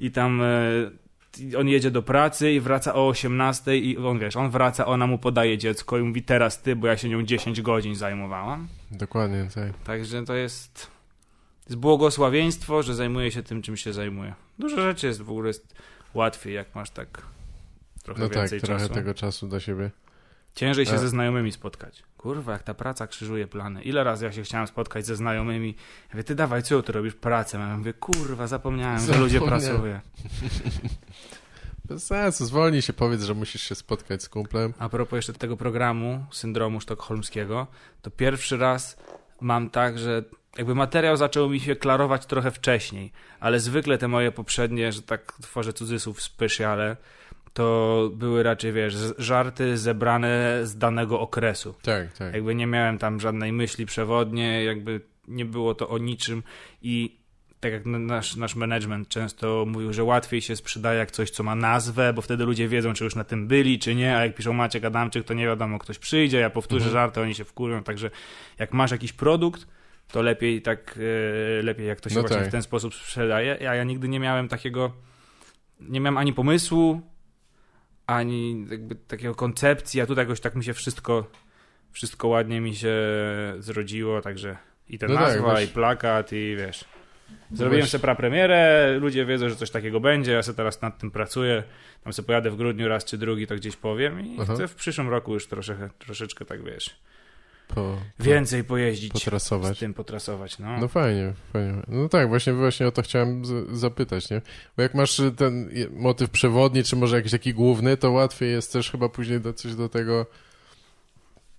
i tam e, on jedzie do pracy i wraca o osiemnastej i on wiesz, on wraca, ona mu podaje dziecko i mówi teraz ty, bo ja się nią 10 godzin zajmowałam. Dokładnie, tak. Także to jest, jest błogosławieństwo, że zajmuje się tym, czym się zajmuje. Dużo rzeczy jest w ogóle jest łatwiej, jak masz tak trochę no tak, więcej tak, trochę czasu. tego czasu do siebie. Ciężej się e. ze znajomymi spotkać. Kurwa, jak ta praca krzyżuje plany. Ile razy ja się chciałem spotkać ze znajomymi. Ja mówię, ty dawaj, co ty robisz? Pracę. Ja mówię, kurwa, zapomniałem, zapomniałem. że ludzie pracują. Bez sensu, zwolnij się, powiedz, że musisz się spotkać z kumplem. A propos jeszcze tego programu, syndromu sztokholmskiego, to pierwszy raz mam tak, że jakby materiał zaczął mi się klarować trochę wcześniej, ale zwykle te moje poprzednie, że tak tworzę cudzysłów, specjale, to były raczej, wiesz, żarty zebrane z danego okresu. Tak, tak. Jakby nie miałem tam żadnej myśli przewodnie, jakby nie było to o niczym i tak jak nasz, nasz management często mówił, że łatwiej się sprzedaje jak coś, co ma nazwę, bo wtedy ludzie wiedzą, czy już na tym byli, czy nie, a jak piszą Maciek Adamczyk, to nie wiadomo, ktoś przyjdzie, ja powtórzę mhm. żarty, oni się wkurzą, także jak masz jakiś produkt, to lepiej tak, e, lepiej jak to się no właśnie tak. w ten sposób sprzedaje, a ja, ja nigdy nie miałem takiego, nie miałem ani pomysłu, ani jakby takiego koncepcji, a tu jakoś tak mi się wszystko, wszystko ładnie mi się zrodziło, także i ta no tak, nazwa, tak, i plakat, i wiesz. No Zrobiłem sobie prapremierę, ludzie wiedzą, że coś takiego będzie, ja sobie teraz nad tym pracuję, tam sobie pojadę w grudniu raz czy drugi, to gdzieś powiem i Aha. chcę w przyszłym roku już troszeczkę, troszeczkę tak, wiesz, po, więcej pojeździć. Potrasować. Z tym potrasować, no. No fajnie, fajnie. No tak, właśnie, właśnie o to chciałem zapytać, nie? Bo jak masz y, ten motyw przewodni, czy może jakiś taki główny, to łatwiej jest też chyba później do, coś do tego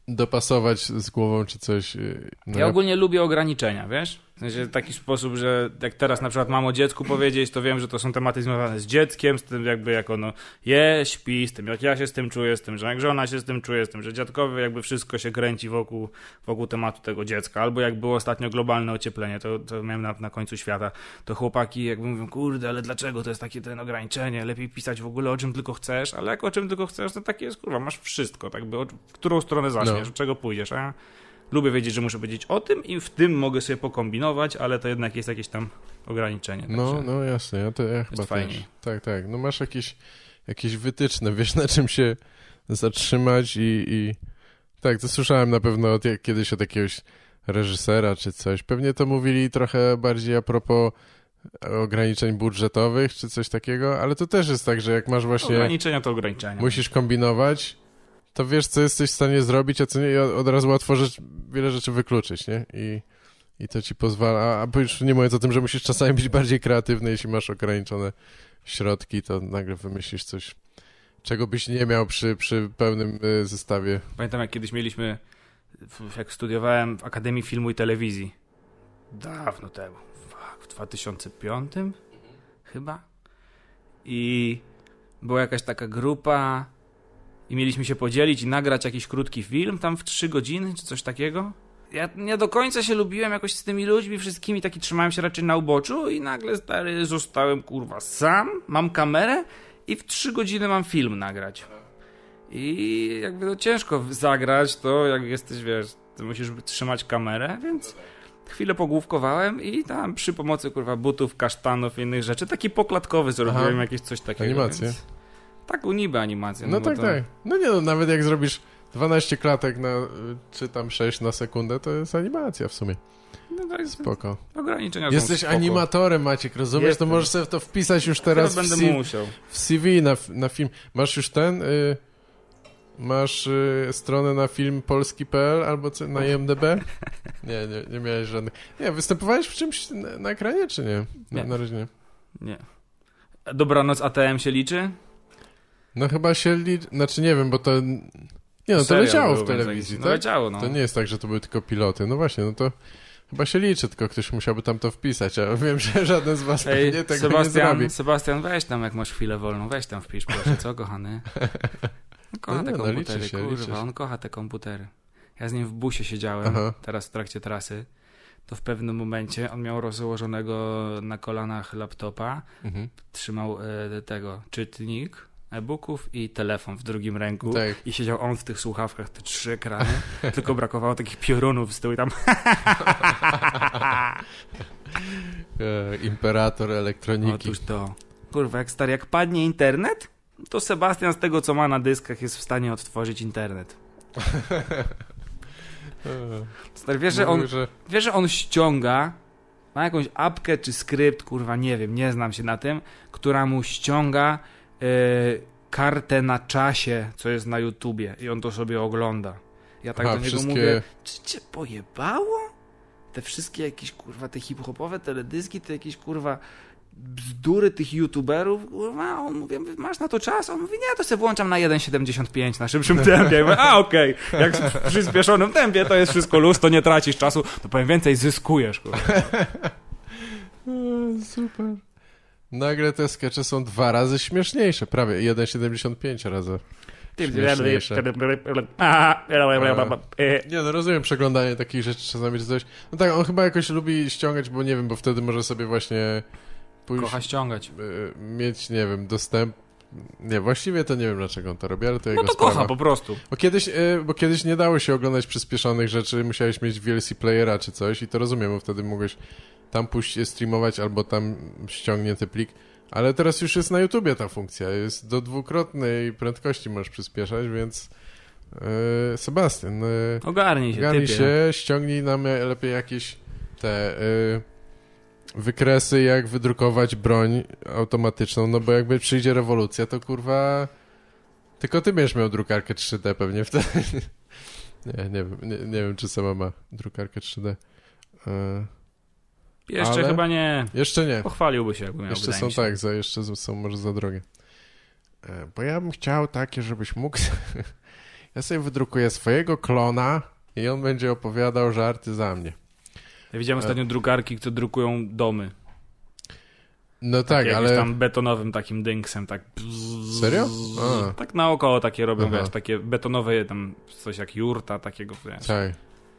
dopasować z głową, czy coś. Y, no ja ogólnie lubię ograniczenia, wiesz? sensie w taki sposób, że jak teraz na przykład mam o dziecku powiedzieć, to wiem, że to są tematy związane z dzieckiem, z tym jakby jak ono je, śpi, z tym jak ja się z tym czuję, z tym, że jak żona się z tym czuje, z tym, że dziadkowie jakby wszystko się kręci wokół, wokół tematu tego dziecka. Albo jak było ostatnio globalne ocieplenie, to, to miałem na, na końcu świata, to chłopaki jakby mówią, kurde, ale dlaczego to jest takie ten ograniczenie, lepiej pisać w ogóle o czym tylko chcesz, ale jak o czym tylko chcesz, to takie jest, kurwa, masz wszystko, tak by, w którą stronę zaczniesz, no. czego pójdziesz, a lubię wiedzieć, że muszę powiedzieć o tym i w tym mogę sobie pokombinować, ale to jednak jest jakieś tam ograniczenie. No, no jasne, ja to ja chyba fajnie. Też. Tak, tak. No masz jakieś, jakieś wytyczne, wiesz na czym się zatrzymać i, i... tak, to słyszałem na pewno od, kiedyś od jakiegoś reżysera czy coś. Pewnie to mówili trochę bardziej a propos e, ograniczeń budżetowych czy coś takiego, ale to też jest tak, że jak masz właśnie... Ograniczenia to ograniczenia. Musisz kombinować to wiesz, co jesteś w stanie zrobić, a co nie, i od razu łatwo rzecz, wiele rzeczy wykluczyć, nie? I, i to ci pozwala, a, a już nie mówiąc o tym, że musisz czasami być bardziej kreatywny, jeśli masz ograniczone środki, to nagle wymyślisz coś, czego byś nie miał przy, przy pełnym y, zestawie. Pamiętam, jak kiedyś mieliśmy, jak studiowałem w Akademii Filmu i Telewizji, dawno temu, w 2005 chyba, i była jakaś taka grupa i mieliśmy się podzielić i nagrać jakiś krótki film tam w trzy godziny czy coś takiego. Ja nie do końca się lubiłem jakoś z tymi ludźmi wszystkimi, taki trzymałem się raczej na uboczu i nagle stary zostałem kurwa sam, mam kamerę i w trzy godziny mam film nagrać. I jakby to no, ciężko zagrać to, jak jesteś, wiesz, ty musisz trzymać kamerę, więc chwilę pogłówkowałem i tam przy pomocy kurwa butów, kasztanów i innych rzeczy, taki pokładkowy zrobiłem Aha, jakieś coś takiego. Animacje. Więc... Tak, niby animacja. No, no tak, to... tak. No nie no, nawet jak zrobisz 12 klatek na, czy tam 6 na sekundę, to jest animacja w sumie. No tak spoko. Ograniczenia Jesteś spoko. animatorem, Maciek, rozumiesz? Jestem. To możesz sobie to wpisać już teraz, teraz w, będę musiał. w CV na, na film. Masz już ten... Y Masz y, stronę na film polski.pl albo co, na IMDB? Nie, nie, nie miałeś żadnych. Nie, występowałeś w czymś na, na ekranie, czy nie? Na, nie. na razie nie. Nie. Dobranoc ATM się liczy? No chyba się liczy, znaczy nie wiem, bo to... Nie no, to leciało w telewizji, no tak? No leciało, no. To nie jest tak, że to były tylko piloty. No właśnie, no to chyba się liczy, tylko ktoś musiałby tam to wpisać, a wiem, że żaden z was Ej, nie tego Sebastian, nie zrobi. Sebastian, weź tam, jak masz chwilę wolną, weź tam wpisz, proszę, co kochany? On kocha no nie, te no, komputery, no, się, kurwa, on kocha te komputery. Ja z nim w busie siedziałem, Aha. teraz w trakcie trasy, to w pewnym momencie on miał rozłożonego na kolanach laptopa, mhm. trzymał e, tego czytnik, e-booków i telefon w drugim ręku tak. i siedział on w tych słuchawkach, te trzy ekrany, tylko brakowało takich piorunów z tyłu i tam e, Imperator elektroniki. Otóż to. Kurwa, jak stary, jak padnie internet, to Sebastian z tego, co ma na dyskach, jest w stanie odtworzyć internet. Stary, wiesz, że on, wiesz, że on ściąga ma jakąś apkę czy skrypt, kurwa, nie wiem, nie znam się na tym, która mu ściąga Y, kartę na czasie, co jest na YouTubie i on to sobie ogląda. Ja tak Aha, do niego wszystkie... mówię, czy cię pojebało? Te wszystkie jakieś, kurwa, te hip-hopowe teledyski, te jakieś, kurwa, bzdury tych youtuberów, kurwa, on mówi, masz na to czas? On mówi, nie, to sobie włączam na 1,75 na szybszym tempie. Ja mówię, A, okej, okay. jak w przyspieszonym tempie to jest wszystko luz, to nie tracisz czasu, to powiem więcej, zyskujesz, kurwa. Super. Nagle te skecze są dwa razy śmieszniejsze, prawie 1,75 razy. Śmieszniejsze. Nie no, rozumiem przeglądanie takich rzeczy czasami czy coś. No tak, on chyba jakoś lubi ściągać, bo nie wiem, bo wtedy może sobie właśnie pójść... Kocha ściągać. E, mieć, nie wiem, dostęp nie, właściwie to nie wiem dlaczego on to robi, ale to jego No to sprawa. kocha po prostu. Bo kiedyś, e, bo kiedyś nie dało się oglądać przyspieszonych rzeczy, musiałeś mieć VLC playera czy coś i to rozumiem, bo wtedy mogłeś tam puść streamować albo tam ściągnie ten plik. Ale teraz już jest na YouTubie ta funkcja. Jest do dwukrotnej prędkości możesz przyspieszać, więc yy, Sebastian, yy, ogarnij się, ogarnij się ściągnij nam lepiej jakieś te yy, wykresy, jak wydrukować broń automatyczną, no bo jakby przyjdzie rewolucja, to kurwa tylko ty będziesz miał drukarkę 3D pewnie wtedy. nie, nie wiem, nie, nie, wiem, czy sama ma drukarkę 3D. Yy. Jeszcze ale... chyba nie. Jeszcze nie. Pochwaliłby się, jakby miał Jeszcze są tak, za, jeszcze są może za drogie. E, bo ja bym chciał takie, żebyś mógł. ja sobie wydrukuję swojego klona i on będzie opowiadał żarty za mnie. Ja widziałem e, ostatnio drukarki, które drukują domy. No tak, tak ale... tam betonowym takim dynksem, tak... Serio? A. Tak naokoło takie robią, wiesz, takie betonowe, tam coś jak jurta takiego, wiesz. Tak.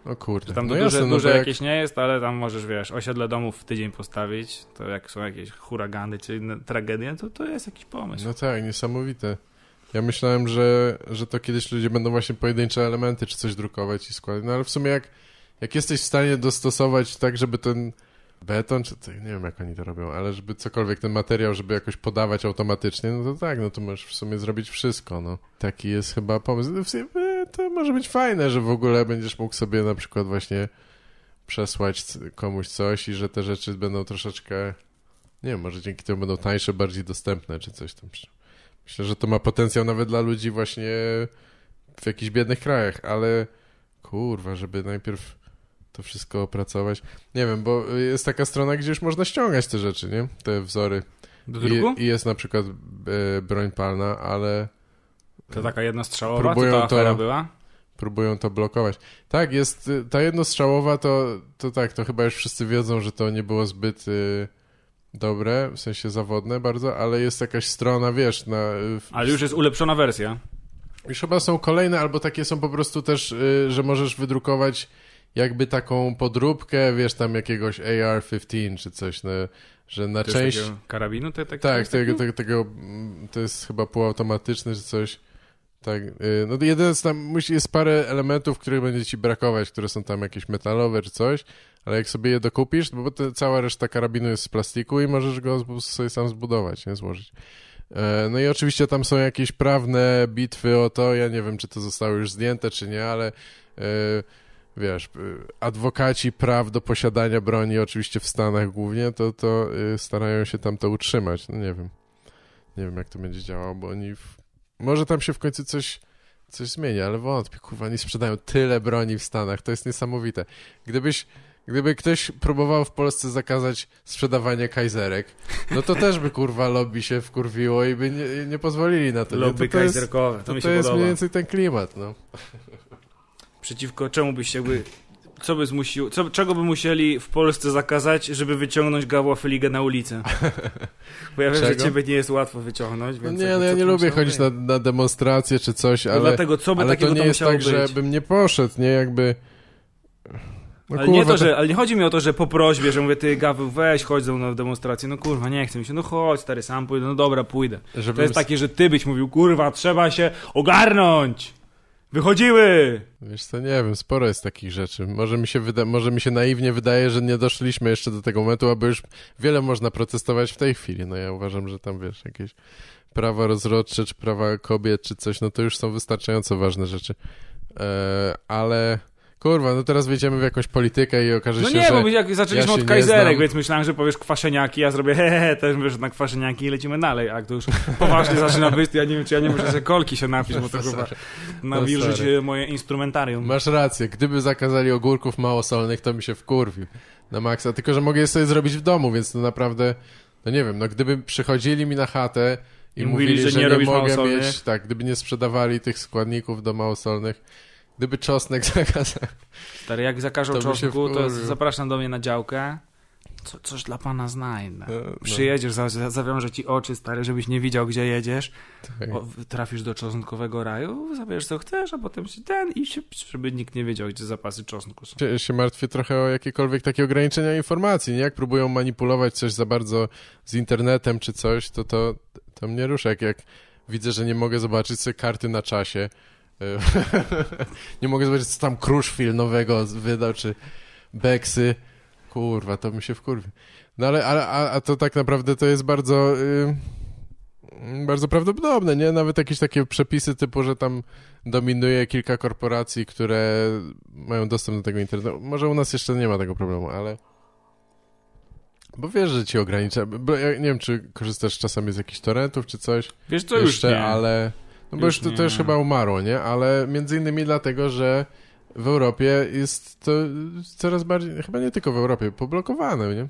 O no kurde. Czy tam no duże, jasne, no duże no jakieś jak... nie jest, ale tam możesz, wiesz, osiedle domów w tydzień postawić, to jak są jakieś huragany czy inne tragedie, to to jest jakiś pomysł. No tak, niesamowite. Ja myślałem, że, że to kiedyś ludzie będą właśnie pojedyncze elementy czy coś drukować i składać, no ale w sumie jak, jak jesteś w stanie dostosować tak, żeby ten beton, czy to, nie wiem jak oni to robią, ale żeby cokolwiek ten materiał, żeby jakoś podawać automatycznie, no to tak, no to możesz w sumie zrobić wszystko, no. Taki jest chyba pomysł. No w sumie, to może być fajne, że w ogóle będziesz mógł sobie na przykład właśnie przesłać komuś coś i że te rzeczy będą troszeczkę, nie wiem, może dzięki temu będą tańsze, bardziej dostępne czy coś tam. Myślę, że to ma potencjał nawet dla ludzi właśnie w jakichś biednych krajach, ale kurwa, żeby najpierw to wszystko opracować. Nie wiem, bo jest taka strona, gdzie już można ściągać te rzeczy, nie? Te wzory. Do I, i jest na przykład e, broń palna, ale to taka jednostrzałowa, próbują to ta afera była? Próbują to blokować. Tak, jest y, ta jednostrzałowa, to, to tak, to chyba już wszyscy wiedzą, że to nie było zbyt y, dobre, w sensie zawodne bardzo, ale jest jakaś strona, wiesz... Na, w, ale już jest ulepszona wersja. Już chyba są kolejne, albo takie są po prostu też, y, że możesz wydrukować jakby taką podróbkę, wiesz, tam jakiegoś AR-15 czy coś, no, że na część... Karabinu? Te, te, tak, tego, tego, tego, mm, to jest chyba półautomatyczny czy coś. Tak, y, no to jeden z tam, musi, jest parę elementów, których będzie ci brakować, które są tam jakieś metalowe czy coś, ale jak sobie je dokupisz, no bo te, cała reszta karabinu jest z plastiku i możesz go sobie sam zbudować, nie złożyć. E, no i oczywiście tam są jakieś prawne bitwy o to, ja nie wiem, czy to zostało już zdjęte, czy nie, ale e, wiesz, adwokaci praw do posiadania broni, oczywiście w Stanach głównie, to, to y, starają się tam to utrzymać, no nie wiem. Nie wiem, jak to będzie działało, bo oni może tam się w końcu coś, coś zmieni, ale wątpię, kurwa, nie sprzedają tyle broni w Stanach, to jest niesamowite. Gdybyś, gdyby ktoś próbował w Polsce zakazać sprzedawania kajzerek, no to też by, kurwa, lobby się wkurwiło i by nie, nie pozwolili na to. Lobby nie? to, to kajzerkowe, to, to mi się to podoba. jest mniej więcej ten klimat, no. Przeciwko czemu byś By co by zmusiło, co, czego by musieli w Polsce zakazać, żeby wyciągnąć Gawła Feligę na ulicę? Bo ja wiem, że ciebie nie jest łatwo wyciągnąć. Więc no nie, no ja nie lubię chodzić na, na, demonstracje czy coś, no ale, dlatego, co by ale to nie jest tak, być? że bym nie poszedł, nie? Jakby... No, ale, kurwa, nie to, że, tak- ale nie chodzi mi o to, że po prośbie, że mówię, ty Gaweł, weź, chodź ze mną na demonstrację. No kurwa, nie chcę mi się, no chodź, stary, sam pójdę, no dobra, pójdę. Żebym... To jest takie, że ty byś mówił, kurwa, trzeba się ogarnąć. Wychodziły! Wiesz co, nie wiem, sporo jest takich rzeczy. Może mi, się wyda- może mi się naiwnie wydaje, że nie doszliśmy jeszcze do tego momentu, aby już wiele można protestować w tej chwili. No ja uważam, że tam, wiesz, jakieś prawa rozrodcze, czy prawa kobiet, czy coś, no to już są wystarczająco ważne rzeczy. Eee, ale Kurwa, no teraz wejdziemy w jakąś politykę i okaże no się, nie, że... No nie, bo jak zaczęliśmy ja od kajzerek, więc myślałem, że powiesz kwaszeniaki, ja zrobię hehe też wiesz, na kwaszeniaki i lecimy dalej, a to już poważnie zaczyna być, ja nie wiem, czy ja nie muszę sobie kolki się napić, bo to no chyba nawilżyć no moje instrumentarium. Masz rację, gdyby zakazali ogórków małosolnych, to mi się wkurwił na maksa, tylko że mogę je sobie zrobić w domu, więc to naprawdę, no nie wiem, no gdyby przychodzili mi na chatę i, I mówili, że, że nie, nie mogę mieć, tak, gdyby nie sprzedawali tych składników do małosolnych Gdyby czosnek zakazał. Stary, jak zakażą to czosnku, to zapraszam do mnie na działkę. Co, coś dla pana znajdę. No, no. Przyjedziesz, zawiążę ci oczy, stary, żebyś nie widział, gdzie jedziesz. Tak. O, trafisz do czosnkowego raju, zabierzesz co chcesz, a potem się ten i się, żeby nikt nie wiedział, gdzie zapasy czosnku są. Ja się martwię trochę o jakiekolwiek takie ograniczenia informacji, nie? Jak próbują manipulować coś za bardzo z internetem czy coś, to to, to mnie rusza. Jak, jak widzę, że nie mogę zobaczyć sobie karty na czasie, E, nie mogę zobaczyć, co tam Kruszwil nowego wydał, czy Beksy. Kurwa, to mi się wkurwi. No ale a, a to tak naprawdę to jest bardzo... Yy bardzo prawdopodobne, nie? Nawet jakieś takie przepisy typu, że tam dominuje kilka korporacji, które mają dostęp do tego internetu. Może u nas jeszcze nie ma tego problemu, ale... Bo wiesz, że ci ogranicza. Bo ja nie wiem, czy korzystasz czasami z jakichś torrentów czy coś. Wiesz co, jeszcze, już nie. ale... No bo już, już to nie... chyba umarło, nie? Ale między innymi dlatego, że w Europie jest to coraz bardziej, chyba nie tylko w Europie, poblokowane, nie? E,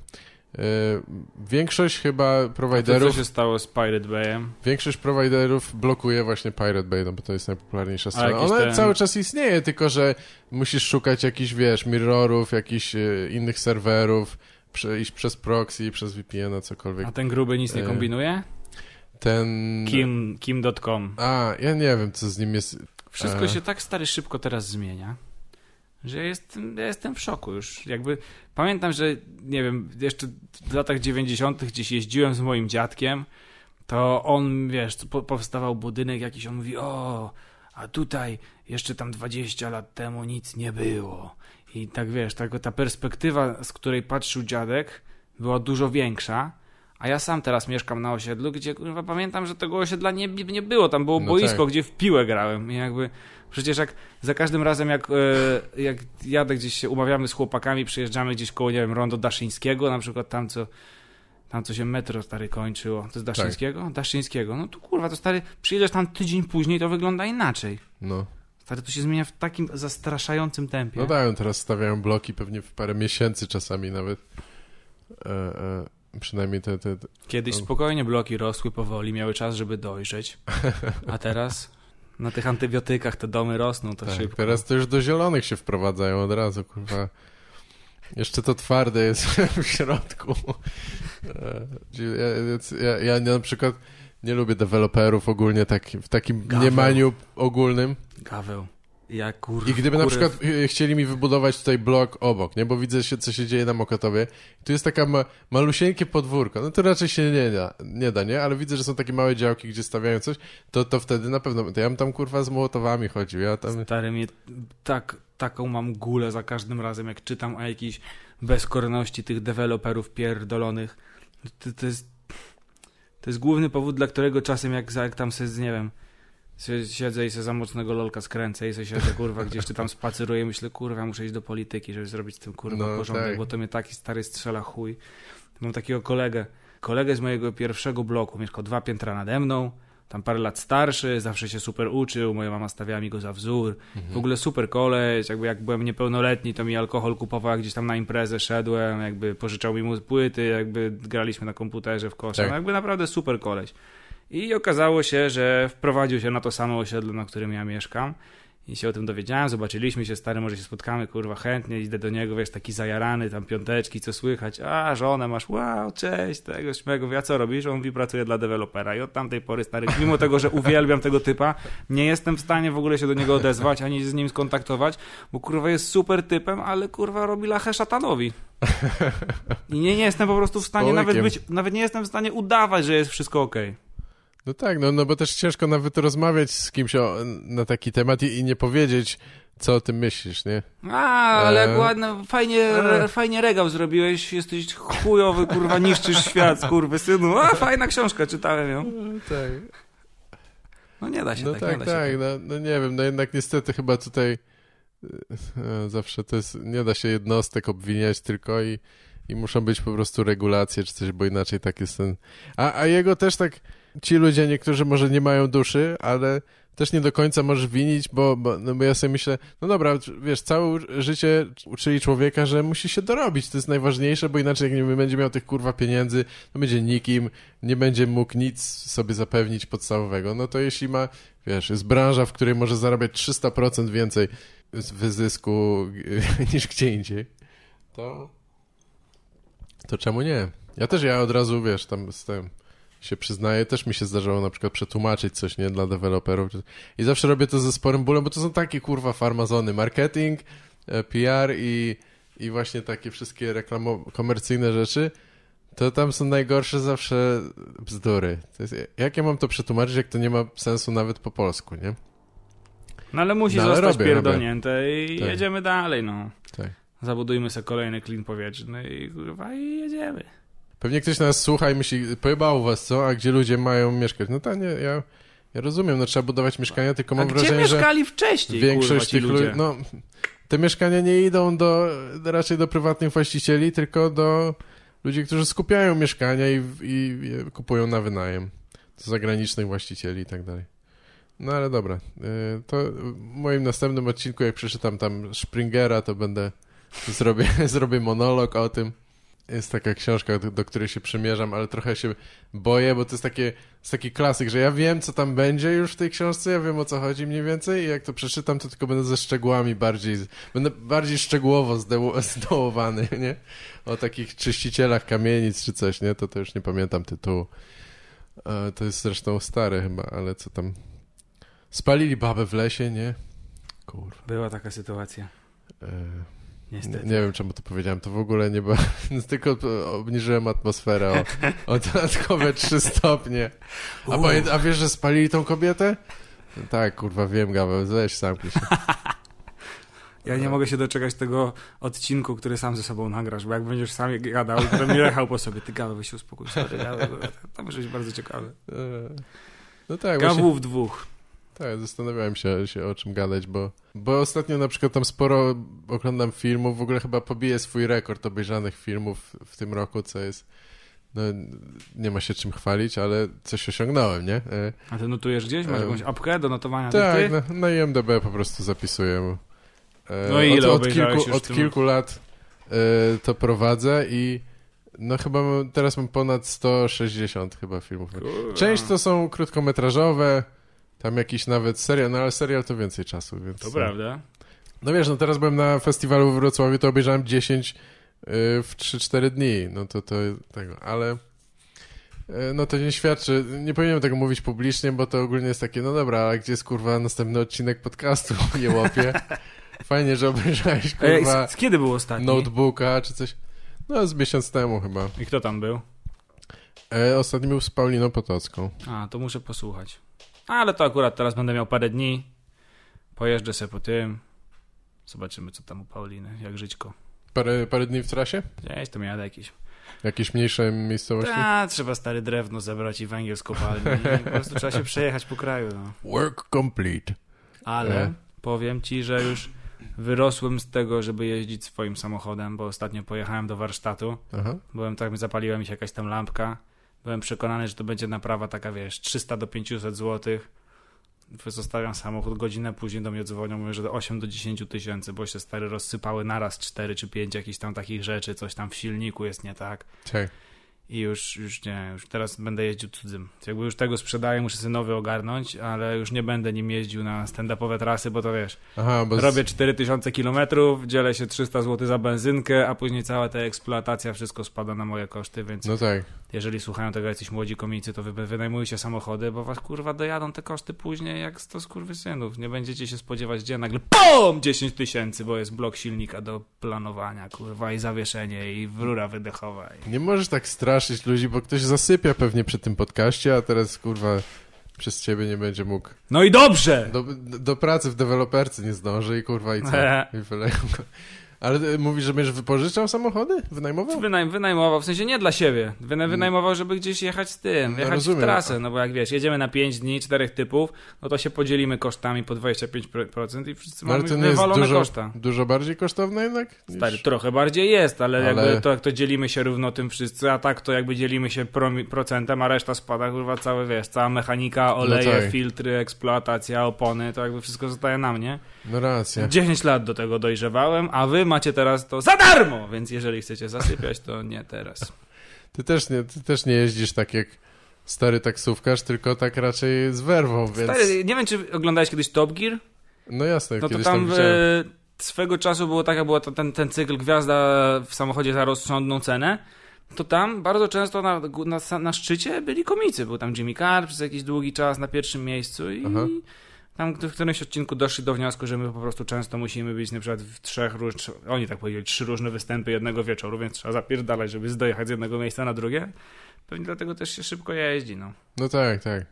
większość chyba prowajderów. co się stało z Pirate Bayem? Większość prowajderów blokuje właśnie Pirate Bay, no bo to jest najpopularniejsza strona. Ona ten... cały czas istnieje, tylko że musisz szukać jakichś, wiesz, mirrorów, jakichś e, innych serwerów, iść przez proxy, przez VPN, a cokolwiek. A ten gruby nic nie e. kombinuje? ten... Kim, kim.com. A, ja nie wiem, co z nim jest. Wszystko e. się tak stary szybko teraz zmienia, że jestem, ja jestem w szoku już. Jakby pamiętam, że nie wiem, jeszcze w latach 90. gdzieś jeździłem z moim dziadkiem, to on, wiesz, powstawał budynek jakiś, on mówi, o, a tutaj jeszcze tam 20 lat temu nic nie było. I tak wiesz, tak, ta perspektywa, z której patrzył dziadek, była dużo większa a ja sam teraz mieszkam na osiedlu, gdzie kurwa pamiętam, że tego osiedla nie, nie było. Tam było no boisko, tak. gdzie w piłę grałem. I jakby przecież jak za każdym razem jak, e, jak jadę gdzieś się umawiamy z chłopakami, przyjeżdżamy gdzieś koło, nie wiem, rondo Daszyńskiego, na przykład tam co. Tam co się metro stary kończyło. To jest Daszyńskiego? Tak. Daszyńskiego. No tu kurwa, to stary, przyjedziesz tam tydzień później, to wygląda inaczej. No. Stary, to się zmienia w takim zastraszającym tempie. No dają, tak, no teraz stawiają bloki pewnie w parę miesięcy czasami nawet. E, e, Przynajmniej te... te, te... Kiedyś spokojnie bloki rosły powoli, miały czas, żeby dojrzeć, a teraz na tych antybiotykach te domy rosną to tak, szybko. Teraz to już do zielonych się wprowadzają od razu, kurwa. Jeszcze to twarde jest w środku. E, ja, ja, ja na przykład nie lubię deweloperów ogólnie w takim Gaweł. mniemaniu ogólnym. Gaweł. Ja kurwa. I gdyby na przykład y, y, chcieli mi wybudować tutaj blok obok, nie? Bo widzę, się, co się dzieje na Mokotowie. Tu jest taka ma malusieńkie podwórko. No to raczej się nie da, nie da, nie? Ale widzę, że są takie małe działki, gdzie stawiają coś. To, to wtedy na pewno... To ja bym tam, kurwa, z młotowami chodził. Ja tam... Stary, mnie tak, taką mam gulę za każdym razem, jak czytam o jakiejś bezkorności tych deweloperów pierdolonych. To, to jest... To jest główny powód, dla którego czasem, jak, jak tam se, nie wiem Siedzę i se za mocnego lolka skręcę i se siedzę, kurwa, gdzieś czy tam spaceruję, myślę, kurwa, muszę iść do polityki, żeby zrobić z tym, kurwa, no, porządek, tak. bo to mnie taki stary strzela chuj. Mam takiego kolegę, kolegę z mojego pierwszego bloku, mieszkał dwa piętra nade mną, tam parę lat starszy, zawsze się super uczył, moja mama stawiała mi go za wzór. Mhm. W ogóle super koleś, jakby jak byłem niepełnoletni, to mi alkohol kupował, jak gdzieś tam na imprezę szedłem, jakby pożyczał mi mu płyty, jakby graliśmy na komputerze w kosza. Tak. No jakby naprawdę super koleś. I okazało się, że wprowadził się na to samo osiedle, na którym ja mieszkam. I się o tym dowiedziałem, zobaczyliśmy się, stary, może się spotkamy, kurwa, chętnie, idę do niego, wiesz, taki zajarany, tam piąteczki, co słychać, a, żonę masz, wow, cześć, tego śmego, ja co robisz? On mówi, pracuje dla dewelopera i od tamtej pory, stary, mimo tego, że uwielbiam tego typa, nie jestem w stanie w ogóle się do niego odezwać, ani z nim skontaktować, bo, kurwa, jest super typem, ale, kurwa, robi lachę szatanowi. I nie, nie jestem po prostu w stanie nawet być, nawet nie jestem w stanie udawać, że jest wszystko okej. Okay. No tak, no, no bo też ciężko nawet rozmawiać z kimś o, na taki temat i, i nie powiedzieć, co o tym myślisz, nie? A, ale e... ładno, fajnie, e. re, fajnie regał zrobiłeś, jesteś chujowy, kurwa, niszczysz świat, kurwy synu. A, fajna książka, czytałem ją. No, tak. No nie da się no tak, tak, nie da się tak. tak. No, no nie wiem, no jednak niestety chyba tutaj e, e, zawsze to jest, nie da się jednostek obwiniać tylko i, i muszą być po prostu regulacje czy coś, bo inaczej tak jest ten... A, a jego też tak ci ludzie, niektórzy może nie mają duszy, ale też nie do końca możesz winić, bo, bo, no bo ja sobie myślę, no dobra, wiesz, całe życie uczyli człowieka, że musi się dorobić, to jest najważniejsze, bo inaczej jak nie będzie miał tych kurwa pieniędzy, to będzie nikim, nie będzie mógł nic sobie zapewnić podstawowego. No to jeśli ma, wiesz, jest branża, w której może zarabiać 300% więcej wyzysku niż gdzie indziej, to, to czemu nie? Ja też ja od razu, wiesz, tam z tym się przyznaję, też mi się zdarzało na przykład przetłumaczyć coś, nie, dla deweloperów i zawsze robię to ze sporym bólem, bo to są takie, kurwa, farmazony, marketing, e, PR i, i właśnie takie wszystkie reklamo- komercyjne rzeczy, to tam są najgorsze zawsze bzdury. Jest, jak ja mam to przetłumaczyć, jak to nie ma sensu nawet po polsku, nie? No ale musi no, ale zostać robię, pierdolnięte robię. i tak. jedziemy dalej, no. Tak. Zabudujmy sobie kolejny klin powietrzny i kurwa i jedziemy. Pewnie ktoś nas słucha i myśli, pojebało was co, a gdzie ludzie mają mieszkać? No ta nie, ja, ja rozumiem, no trzeba budować mieszkania, tylko mam a wrażenie, gdzie mieszkali wcześniej, większość kurwa, tych ludzi, no te mieszkania nie idą do, raczej do prywatnych właścicieli, tylko do ludzi, którzy skupiają mieszkania i, i kupują na wynajem. Do zagranicznych właścicieli i tak dalej. No ale dobra, y, to w moim następnym odcinku, jak przeczytam tam Springera, to będę, zrobię, zrobię monolog o tym jest taka książka, do, której się przymierzam, ale trochę się boję, bo to jest, takie, jest taki klasyk, że ja wiem, co tam będzie już w tej książce, ja wiem, o co chodzi mniej więcej i jak to przeczytam, to tylko będę ze szczegółami bardziej, będę bardziej szczegółowo zdołowany, nie? O takich czyścicielach kamienic czy coś, nie? To, to już nie pamiętam tytułu. E, to jest zresztą stary chyba, ale co tam... Spalili babę w lesie, nie? Kurwa. Była taka sytuacja. Y Niestety. Nie, nie wiem, czemu to powiedziałem. To w ogóle nie było. Tylko obniżyłem atmosferę o, o dodatkowe 3 stopnie. A, a wiesz, że spalili tą kobietę? Tak, kurwa, wiem, Gaweł, weź sam. się. Ja nie mogę się doczekać tego odcinku, który sam ze sobą nagrasz, bo jak będziesz sam gadał, to mi jechał po sobie. Ty Gaweł, się uspokój, sorry, to może być bardzo ciekawe. E, no tak, Gawu właśnie... w dwóch. Tak, zastanawiałem się, się o czym gadać, bo, bo ostatnio na przykład tam sporo oglądam filmów, w ogóle chyba pobiję swój rekord obejrzanych filmów w tym roku, co jest... No, nie ma się czym chwalić, ale coś osiągnąłem, nie? E, A ty notujesz gdzieś? Masz e, jakąś apkę do notowania? Tak, na, na no, no IMDB po prostu zapisuję. E, no i ile od, od kilku, od kilku lat to prowadzę i no chyba teraz mam ponad 160 chyba filmów. Kurwa. Część to są krótkometrażowe, tam jakiś nawet serial, no ale serial to więcej czasu, więc... To prawda. No wiesz, no teraz byłem na festiwalu w Wrocławiu, to obejrzałem 10 y, w 3-4 dni, no to to tego, ale y, no to nie świadczy, nie powinienem tego mówić publicznie, bo to ogólnie jest takie, no dobra, a gdzie jest kurwa następny odcinek podcastu, nie łapie. Fajnie, że obejrzałeś kurwa... Ej, z, z, kiedy był ostatni? Notebooka czy coś. No z miesiąc temu chyba. I kto tam był? E, ostatni był z Pauliną Potocką. A, to muszę posłuchać. Ale to akurat teraz będę miał parę dni. Pojeżdżę sobie po tym. Zobaczymy, co tam u Pauliny, jak żyćko. Parę, parę dni w trasie? Gdzieś tam jadę jakieś. Jakieś mniejsze miejscowości? A, trzeba stare drewno zabrać i węgiel z kopalni. po prostu trzeba się przejechać po kraju. No. Work complete. Ale e? powiem ci, że już wyrosłem z tego, żeby jeździć swoim samochodem, bo ostatnio pojechałem do warsztatu. Aha. Byłem tak, zapaliła mi się jakaś tam lampka byłem przekonany, że to będzie naprawa taka, wiesz, 300 do 500 zł. Zostawiam samochód, godzinę później do mnie dzwonią, mówią, że do 8 do 10 tysięcy, bo się stary rozsypały naraz 4 czy 5 jakichś tam takich rzeczy, coś tam w silniku jest nie tak. Tak. I już, już nie, już teraz będę jeździł cudzym. Jakby już tego sprzedaję, muszę sobie nowy ogarnąć, ale już nie będę nim jeździł na stand-upowe trasy, bo to wiesz, Aha, bo robię 4000 km, dzielę się 300 zł za benzynkę, a później cała ta eksploatacja, wszystko spada na moje koszty, więc... No tak jeżeli słuchają tego jacyś młodzi komicy, to wy, wynajmujcie samochody, bo was kurwa dojadą te koszty później jak 100 synów. Nie będziecie się spodziewać, gdzie nagle POM! 10 tysięcy, bo jest blok silnika do planowania, kurwa, i zawieszenie, i rura wydechowa. I... Nie możesz tak straszyć ludzi, bo ktoś zasypia pewnie przy tym podcaście, a teraz kurwa przez ciebie nie będzie mógł. No i dobrze! Do, do pracy w deweloperce nie zdąży i kurwa i co? I ale e, mówisz, że będziesz wypożyczał samochody? Wynajmował? Wynajm, wynajmował, w sensie nie dla siebie. Wyna, mm. wynajmował, żeby gdzieś jechać z tym, no, jechać rozumiem. w trasę, no bo jak wiesz, jedziemy na 5 dni, czterech typów, no to się podzielimy kosztami po 25% i wszyscy no, mamy wywalone dużo, koszta. Dużo bardziej kosztowne jednak? Niż... Stary, trochę bardziej jest, ale, ale, jakby to, jak to dzielimy się równo tym wszyscy, a tak to jakby dzielimy się procentem, a reszta spada, kurwa, całe, wiesz, cała mechanika, no oleje, no tak. filtry, eksploatacja, opony, to jakby wszystko zostaje na mnie. No racja. 10 lat do tego dojrzewałem, a wy macie teraz to za darmo, więc jeżeli chcecie zasypiać, to nie teraz. Ty też nie, ty też nie jeździsz tak jak stary taksówkarz, tylko tak raczej z werwą, więc... Stary, nie wiem, czy oglądałeś kiedyś Top Gear? No jasne, no to kiedyś tam, tam Swego czasu było taka, była to ten, ten cykl Gwiazda w samochodzie za rozsądną cenę, to tam bardzo często na, na, na szczycie byli komicy. Był tam Jimmy Carr przez jakiś długi czas na pierwszym miejscu i... Aha tam w którymś odcinku doszli do wniosku, że my po prostu często musimy być na przykład w trzech różnych, oni tak powiedzieli, trzy różne występy jednego wieczoru, więc trzeba zapierdalać, żeby zdojechać z jednego miejsca na drugie. Pewnie dlatego też się szybko jeździ, no. No tak, tak.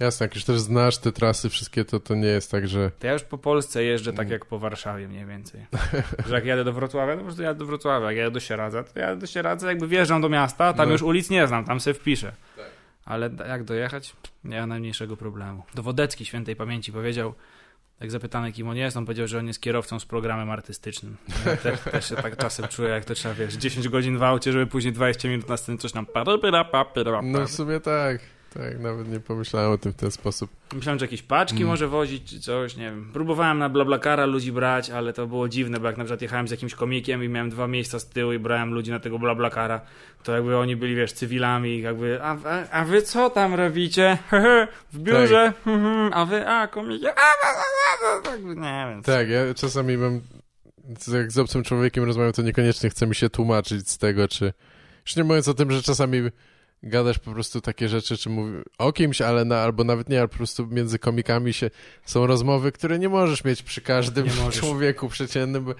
Jasne, jak już też znasz te trasy wszystkie, to to nie jest tak, że... To ja już po Polsce jeżdżę tak mm. jak po Warszawie mniej więcej. że jak jadę do Wrocławia, to po prostu jadę do Wrocławia. Jak jadę do Sieradza, to jadę do Sieradza, jakby wjeżdżam do miasta, tam no. już ulic nie znam, tam sobie wpiszę. Tak ale jak dojechać? Nie ma najmniejszego problemu. Dowodecki świętej pamięci powiedział, jak zapytany kim on jest, on powiedział, że on jest kierowcą z programem artystycznym. Ja też, się tak czasem czuję, jak to trzeba, wiesz, 10 godzin w aucie, żeby później 20 minut na scenie coś nam... No w sumie tak. Tak, nawet nie pomyślałem o tym w ten sposób. Myślałem, że jakieś paczki mm. może wozić, czy coś, nie wiem. Próbowałem na Blablacara ludzi brać, ale to było dziwne, bo jak na przykład jechałem z jakimś komikiem i miałem dwa miejsca z tyłu i brałem ludzi na tego Blablacara, to jakby oni byli, wiesz, cywilami, jakby, a, a, a wy co tam robicie? w biurze? Tak. a wy, a, a, wy tak, nie wiem. Tak, ja czasami mam, jak z obcym człowiekiem rozmawiam, to niekoniecznie chce mi się tłumaczyć z tego, czy... Już nie mówiąc o tym, że czasami gadasz po prostu takie rzeczy, czy mówisz o kimś, ale na, albo nawet nie, ale po prostu między komikami się, są rozmowy, które nie możesz mieć przy każdym człowieku przeciętnym, bo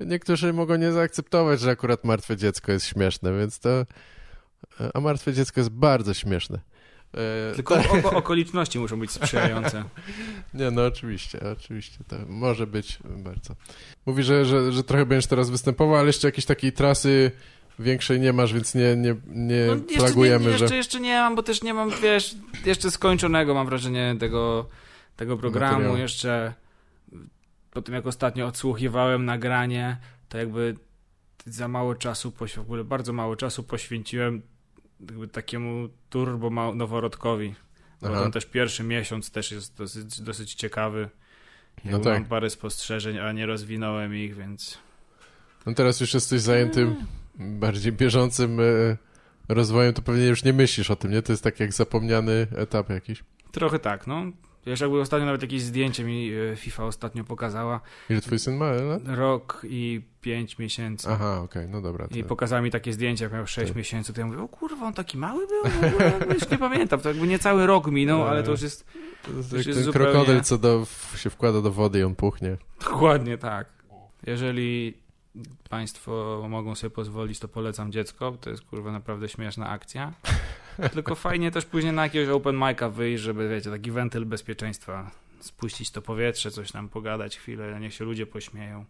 niektórzy mogą nie zaakceptować, że akurat martwe dziecko jest śmieszne, więc to... A martwe dziecko jest bardzo śmieszne. E, Tylko tak. okoliczności muszą być sprzyjające. Nie, no oczywiście, oczywiście, to może być bardzo. Mówi, że, że, że trochę będziesz teraz występował, ale jeszcze jakieś takiej trasy Większej nie masz, więc nie, nie, nie no, jeszcze plagujemy, nie, jeszcze, że... Jeszcze nie mam, bo też nie mam, wiesz, jeszcze skończonego, mam wrażenie, tego, tego programu. Jeszcze po tym, jak ostatnio odsłuchiwałem nagranie, to jakby za mało czasu, w ogóle bardzo mało czasu poświęciłem takiemu turbo noworodkowi. Aha. Bo ten też pierwszy miesiąc też jest dosyć, dosyć ciekawy. no tak. Mam parę spostrzeżeń, a nie rozwinąłem ich, więc... No teraz już jesteś zajętym mm bardziej bieżącym e, rozwojem, to pewnie już nie myślisz o tym, nie? To jest tak jak zapomniany etap jakiś. Trochę tak, no. Wiesz, jakby ostatnio nawet jakieś zdjęcie mi e, FIFA ostatnio pokazała. Ile twój syn ma? No? Rok i pięć miesięcy. Aha, okej, okay, no dobra. I tak. pokazała mi takie zdjęcie, jak miał sześć tak. miesięcy, to ja mówię, o kurwa, on taki mały był? No, już nie pamiętam, to jakby nie cały rok minął, no, ale to już jest To jest, ten zupełnie... krokodyl, co do, się wkłada do wody i on puchnie. Dokładnie tak. Jeżeli Państwo mogą sobie pozwolić, to polecam dziecko. To jest kurwa naprawdę śmieszna akcja. Tylko fajnie też później na jakiegoś open mic'a wyjść, żeby wiecie, taki wentyl bezpieczeństwa, spuścić to powietrze, coś tam pogadać chwilę, niech się ludzie pośmieją.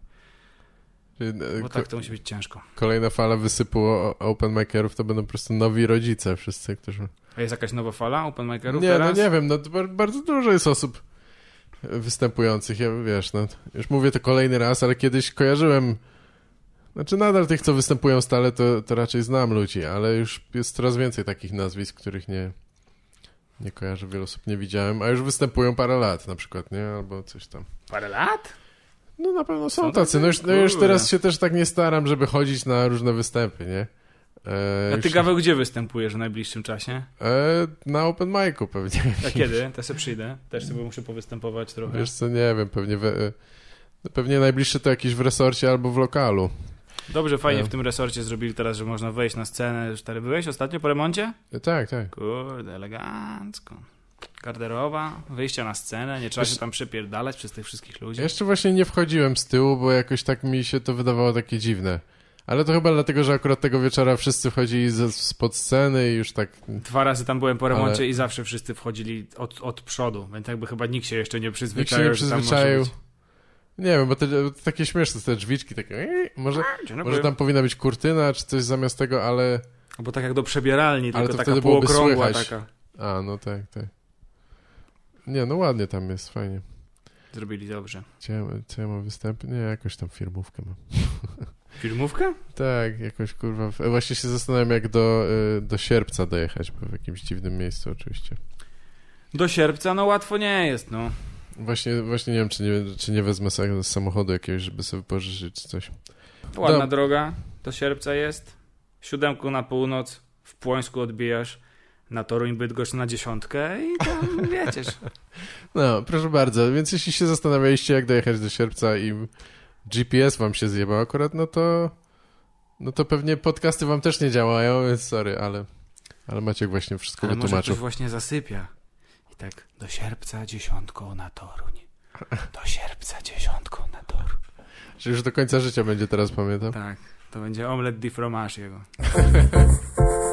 E, bo tak to musi być ciężko. Kolejna fala wysypu open makerów to będą po prostu nowi rodzice wszyscy, którzy... A jest jakaś nowa fala open makerów Nie, no teraz? no nie wiem, no bardzo dużo jest osób występujących, ja wiesz, no, już mówię to kolejny raz, ale kiedyś kojarzyłem znaczy nadal tych, co występują stale, to, to raczej znam ludzi, ale już jest coraz więcej takich nazwisk, których nie, nie kojarzę, wiele osób nie widziałem, a już występują parę lat na przykład, nie? Albo coś tam. Parę lat? No na pewno są, są tacy. No już, no już teraz się też tak nie staram, żeby chodzić na różne występy, nie? E, a ty, już... Gaweł, gdzie występujesz w najbliższym czasie? E, na open micu pewnie. A kiedy? Też sobie przyjdę. Też sobie muszę powystępować trochę. Wiesz co, nie wiem, pewnie... We... Pewnie najbliższy to jakiś w resorcie albo w lokalu. Dobrze, fajnie e. w tym resorcie zrobili teraz, że można wejść na scenę. Stary, byłeś ostatnio po remoncie? E, tak, tak. Kurde, elegancko karderowa, wyjścia na scenę, nie trzeba się tam przepierdalać przez tych wszystkich ludzi. Jeszcze właśnie nie wchodziłem z tyłu, bo jakoś tak mi się to wydawało takie dziwne. Ale to chyba dlatego, że akurat tego wieczora wszyscy wchodzili ze, spod sceny i już tak... Dwa razy tam byłem po remoncie Ale... i zawsze wszyscy wchodzili od, od przodu, więc jakby chyba nikt się jeszcze nie przyzwyczaił. Nikt się nie przyzwyczaił. Nie wiem, bo te, takie śmieszne te drzwiczki, takie... Może, może tam powinna być kurtyna czy coś zamiast tego, ale... Bo tak jak do przebieralni, ale tylko to taka wtedy półokrągła taka. A, no tak, tak. Nie, no ładnie tam jest, fajnie. Zrobili dobrze. Chciałem, co ja mam występ? Nie, jakoś tam firmówkę mam. Firmówkę? tak, jakoś kurwa. Właśnie się zastanawiam, jak do, y, do sierpca dojechać, bo w jakimś dziwnym miejscu oczywiście. Do sierpca? No łatwo nie jest, no. Właśnie, właśnie nie wiem, czy nie, czy nie wezmę samochodu jakiegoś, żeby sobie pożyczyć coś. Ładna droga, do Sierpca jest. Siódemku na północ, w Płońsku odbijasz, na Toruń Bydgoszcz na dziesiątkę i tam wiecież. No, proszę bardzo, więc jeśli się zastanawialiście, jak dojechać do Sierpca i GPS wam się zjebał akurat, no to no to pewnie podcasty wam też nie działają, więc sorry, ale, ale Maciek właśnie wszystko ale wytłumaczył. Może ktoś właśnie zasypia. I tak do sierpca dziesiątką na Toruń. Do sierpca dziesiątką na Toruń. Czy już do końca życia będzie teraz pamiętam. Tak, to będzie omlet di jego.